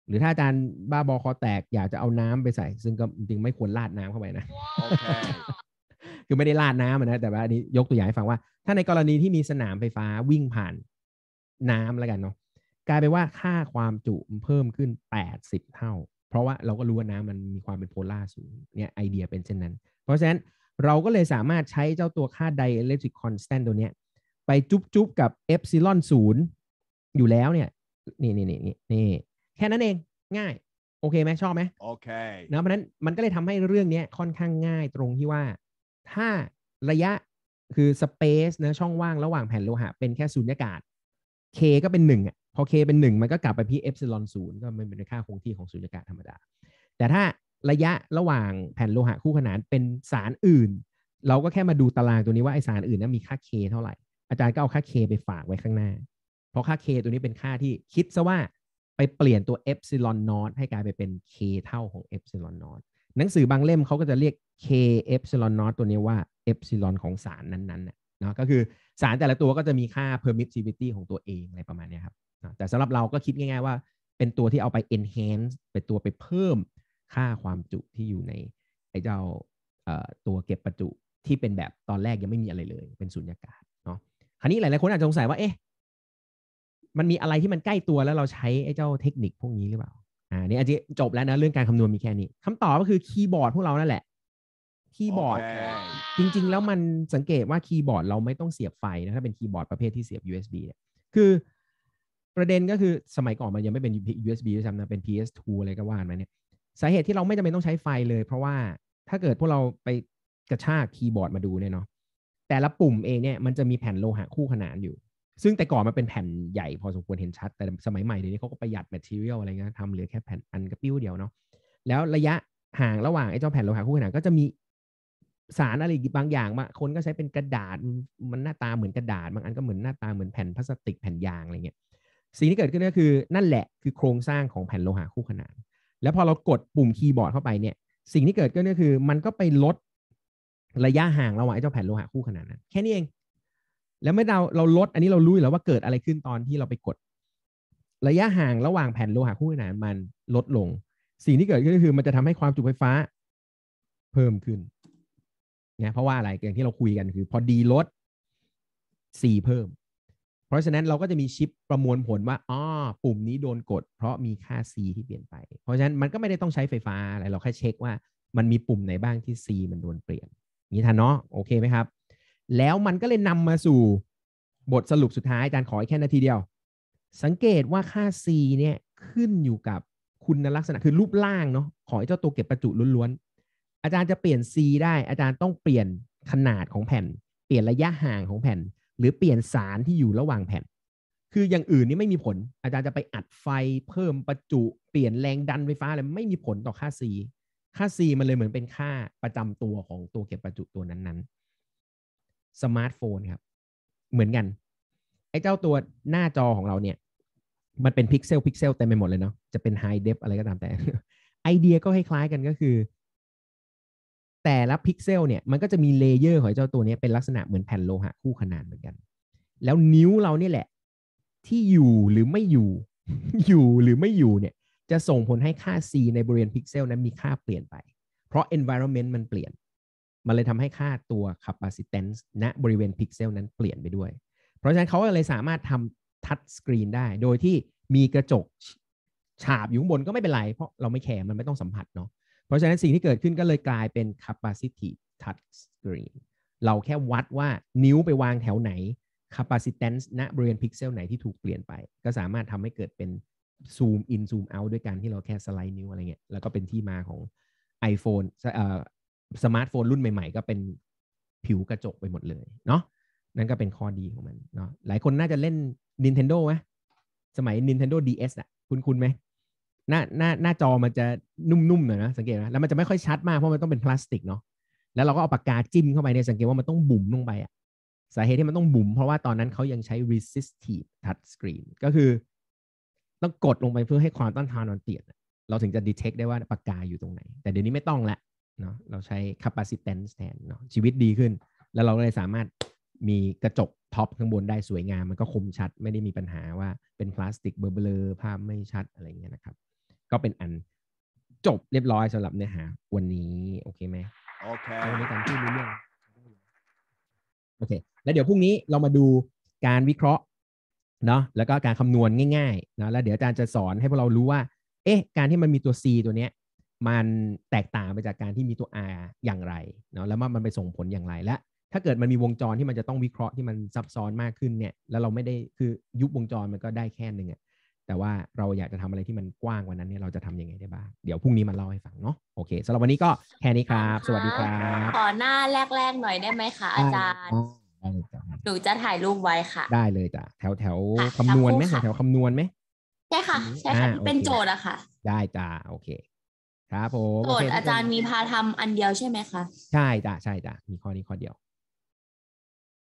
หรือถ้าอาจารย์บ้าบอคอแตกอยากจะเอาน้ำไปใส่ ซึ่งก็จริงไม่ควรราดน้ำเข้าไปนะ okay. คือไม่ได้ราดน้ำนะ แต่ว่าอันนี้ยกตัวอย่างให้ฟังว่า ถ้าในกรณีที่มีสนามไฟฟ้าวิ่งผ่านน้ำแล้วกันเนาะกลายเป็นว่าค่าความจุเพิ่มขึ้น 80 เท่า เพราะว่าเราก็รู้ว่าน้ำมันมีความเป็นโพล่าสูง เนี่ยไอเดียเป็นเช่นนั้น เพราะฉะนั้นเราก็เลยสามารถใช้เจ้าตัวค่าไดเอเล็กทริกคอนสแตนต์ตัวเนี้ยไปจุ๊บจุบกับเอฟซิลอนศูนย์อยู่แล้วเนี่ยนี่นี่นี่นี่ แค่นั้นเอง ง่าย โอเคไหม ชอบไหม โอเคนะเพราะนั้น มันก็เลยทำให้เรื่องเนี้ยค่อนข้างง่ายตรงที่ว่า ถ้าระยะคือสเปซนะ ช่องว่างระหว่างแผ่นโลหะเป็นแค่ศูนยากาศ k ก็เป็นหนึ่งอ่ะ พอ k เป็นหนึ่งมันก็กลับไปพี่เอฟซิลอนศูนย์ก็มันเป็นค่าคงที่ของศูนยากาศธรรมดา แต่ถ้าระยะระหว่างแผ่นโลหะคู่ขนานเป็นสารอื่น เราก็แค่มาดูตารางตัวนี้ว่าไอสารอื่นนั้นมีค่า k เท่าไหร่อาจารย์ก็เอาค่า k ไปฝากไว้ข้างหน้า เพราะค่า k ตัวนี้เป็นค่าที่คิดซะว่าไปเปลี่ยนตัว epsilon n นอต t ให้กลายไปเป็น k เท่าของ epsilon n นอต t หนังสือบางเล่มเขาก็จะเรียก k epsilon n นอต t ตัวนี้ว่า epsilon ของสารนั้นๆเนะก็คือสารแต่ละตัวก็จะมีค่า p e r m i t t i v i t y ของตัวเองอะไรประมาณนี้ครับ แต่สำหรับเราก็คิดง่ายๆว่า เป็นตัวที่เอาไป enhance เป็นตัวไปเพิ่มค่าความจุที่อยู่ในไอ้เจ้าตัวเก็บประจุที่เป็นแบบตอนแรกยังไม่มีอะไรเลย เป็นสุญญากาศคราวนี้หลายๆคนอาจจะสงสัยว่าเอ๊ะมันมีอะไรที่มันใกล้ตัวแล้วเราใช้ไอ้เจ้าเทคนิคพวกนี้หรือเปล่าอ่านี่อาจจะจบแล้วนะเรื่องการคำนวณมีแค่นี้คำตอบก็คือคีย์บอร์ดพวกเรานั่นแหละคีย์บอร์ดจริงๆ แล้วมันสังเกตว่าคีย์บอร์ดเราไม่ต้องเสียบไฟนะถ้าเป็นคีย์บอร์ดประเภทที่เสียบ USB เนี่ยคือประเด็นก็คือสมัยก่อนมัน ยังไม่เป็น USB ด้วยซ้ำนะเป็น PS2 อะไรก็ว่านมาเนี่ยสาเหตุที่เราไม่จำเป็นต้องใช้ไฟเลย เพราะว่าถ้าเกิดพวกเราไปกระชากคีย์บอร์ด มาดูเนี่ยเนาะแต่ละปุ่มเองเนี่ยมันจะมีแผ่นโลหะคู่ขนานอยู่ ซึ่งแต่ก่อนมันเป็นแผ่นใหญ่พอสมควรเห็นชัด แต่สมัยใหม่เดี๋ยวนี้เขาก็ประหยัดแมทเทียลอะไรเงี้ยทำเหลือแค่แผ่นอันกระปิ้วเดียวเนาะแล้วระยะห่างระหว่างไอ้เจ้าแผ่นโลหะคู่ขนานก็จะมีสารอะไรบางอย่างมาคนก็ใช้เป็นกระดาษมันหน้าตาเหมือนกระดาษบางอันก็เหมือนหน้าตาเหมือนแผ่นพลาสติกแผ่นยางอะไรเงี้ยสิ่งที่เกิดขึ้นก็คือนั่นแหละคือโครงสร้างของแผ่นโลหะคู่ขนานแล้วพอเรากดปุ่มคีย์บอร์ดเข้าไปเนี่ย สิ่งที่เกิดขึ้นก็คือมันก็ไปลดระยะห่างระหว่างไอ้เจ้าแผ่นโลหะคู่ขนาดนั้นแค่นี้ เอง แล้วเมื่อเราเราลด อันนี้เรารู้อยู่แล้วว่าเกิดอะไรขึ้นตอนที่เราไปกด ระยะห่างระหว่างแผ่นโลหะคู่ขนาดมันลดลงสิ่งที่เกิดขึ้นก็คือ มันจะทำให้ความจุไฟฟ้า เพิ่มขึ้นเนี่ยเพราะว่าอะไรอย่างที่เราคุยกันคือ พอดีลดีเพิ่ม เพราะฉะนั้นเราก็จะมีชิปประมวลผลว่าอ๋อปุ่มนี้โดนกด เพราะมีค่า C ที่เปลี่ยนไป เพราะฉะนั้นมันก็ไม่ได้ต้องใช้ไฟฟ้าอะไรเราแค่เช็คว่ามันมีปุ่มไหนบ้างที่ C มันโดนเปลี่ยนนี้ทันเนาะโอเคไหมครับ แล้วมันก็เลยนำมาสู่ บทสรุปสุดท้ายอาจารย์ขอแค่นาทีเดียว สังเกตว่าค่า C เนี่ยขึ้นอยู่กับคุณลักษณะคือรูปร่างเนาะขอให้เจ้าตัวเก็บประจุล้วนๆอาจารย์จะเปลี่ยน C ได้ อาจารย์ต้องเปลี่ยนขนาดของแผ่น เปลี่ยนระยะห่างของแผ่น หรือเปลี่ยนสารที่อยู่ระหว่างแผ่น คืออย่างอื่นนี่ไม่มีผล อาจารย์จะไปอัดไฟเพิ่มประจุ เปลี่ยนแรงดันไฟฟ้าอะไรไม่มีผลต่อค่า C ค่า C มันเลยเหมือนเป็นค่าประจำตัวของตัวเก็บประจุตัวนั้นๆ สมาร์ทโฟน ครับ เหมือนกัน ไอ้เจ้าตัวหน้าจอของเราเนี่ย มันเป็นพิกเซลพิกเซลเต็มไปหมดเลยเนาะ จะเป็นไฮเดฟอะไรก็ตามแต่ไอเดียก็คล้ายๆกันก็คือ แต่ละพิกเซลเนี่ยมันก็จะมีเลเยอร์ของเจ้าตัวนี้เป็นลักษณะเหมือนแผ่นโลหะคู่ขนานเหมือนกัน แล้วนิ้วเราเนี่ยแหละ ที่อยู่หรือไม่อยู่อยู่หรือไม่อยู่เนี่ยจะส่งผลให้ค่า c ในบริเวณพิกเซลนั้นมีค่าเปลี่ยนไป เพราะ environment มันเปลี่ยน มันเลยทำให้ค่าตัว capacitance ณบริเวณพิกเซลนั้นเปลี่ยนไปด้วย เพราะฉะนั้นเขาเลยสามารถทำทัชสกรีนได้ โดยที่มีกระจก ฉาบอยู่บนก็ไม่เป็นไร เพราะเราไม่แคร์มันไม่ต้องสัมผัสเนาะ เพราะฉะนั้นสิ่งที่เกิดขึ้นก็เลยกลายเป็น capacity touch screen เราแค่วัดว่านิ้วไปวางแถวไหน capacitance ณบริเวณพิกเซลไหนที่ถูกเปลี่ยนไป ก็สามารถทำให้เกิดเป็นซูม อิน ซูมเอาด้วยการที่เราแค่ สไลด์ นิ้ว อะไรเงี้ยแล้วก็เป็นที่มาของ iPhone เอ่อสมาร์ทโฟน รุ่นใหม่ ๆ ก็เป็นผิวกระจกไปหมดเลยเนาะนั่นก็เป็นข้อดีของมันเนาะหลายคนน่าจะเล่น Nintendo ไหมสมัย Nintendo DS อะคุณคุณไหมหน้าหน้าหน้าจอมันจะนุ่มๆหน่อยนะ สังเกตนะ แล้วมันจะไม่ค่อยชัดมากเพราะมันต้องเป็นพลาสติกเนาะแล้วเราก็เอาปากกาจิ้มเข้าไปเนี่ยสังเกตว่ามันต้องบุ๋มลงไปอะสาเหตุที่มันต้องบุ๋มเพราะว่าตอนนั้นเขายังใช้ resistive touch screen ก็คือต้องกดลงไปเพื่อให้ความต้านทานมันเปลี่ยนเราถึงจะดีเทคได้ว่าปากกาอยู่ตรงไหน แต่เดี๋ยวนี้ไม่ต้องละเนาะเราใช้ capacitance แทน เนาะชีวิตดีขึ้น แล้วเราก็เลยสามารถมีกระจกท็อปข้างบนได้สวยงาม มันก็คมชัด ไม่ได้มีปัญหาว่าเป็นพลาสติกเบลอๆภาพไม่ชัดอะไรเงี้ยนะครับ ก็เป็นอันจบเรียบร้อยสำหรับเนื้อหาวันนี้ โอเคไหมโอเคในการพูดเรื่องโอเค แล้วเดี๋ยวพรุ่งนี้เรามาดูการวิเคราะห์เนาะแล้วก็การคำนวณง่ายๆนะแล้วเดี๋ยวอาจารย์จะสอนให้พวกเรารู้ว่าเอ๊ะการที่มันมีตัว C ตัวเนี้ยมันแตกต่างไปจากการที่มีตัว R อย่างไรเนาะแล้วมันไปส่งผลอย่างไรและถ้าเกิดมันมีวงจรที่มันจะต้องวิเคราะห์ที่มันซับซ้อนมากขึ้นเนี่ยแล้วเราไม่ได้คือยุบวงจรมันก็ได้แค่หนึ่งอะแต่ว่าเราอยากจะทำอะไรที่มันกว้างกว่านั้นเนี่ยเราจะทํำยังไงได้บ้าง เดี๋ยวพรุ่งนี้มันเล่าให้ฟังเนาะโอเคสำหรับวันนี้ก็แค่นี้ครับสวัสดีครับขอหน้าแรกๆหน่อยได้ไหมคะอาจารย์ได้เลยจ้ะหนูจะถ่ายรูปไว้ค่ะ ได้เลยจ้ะแถวแถวคำนวณไหมแถวคำนวณไหมใช่ค่ะใช่ค่ะเป็นโจทย์อะค่ะ ได้จ้ะโอเคครับผมโจทย์อาจารย์มีพาทำอันเดียวใช่ไหมคะใช่จ้ะใช่จ้ะมีข้อนี้ข้อเดียว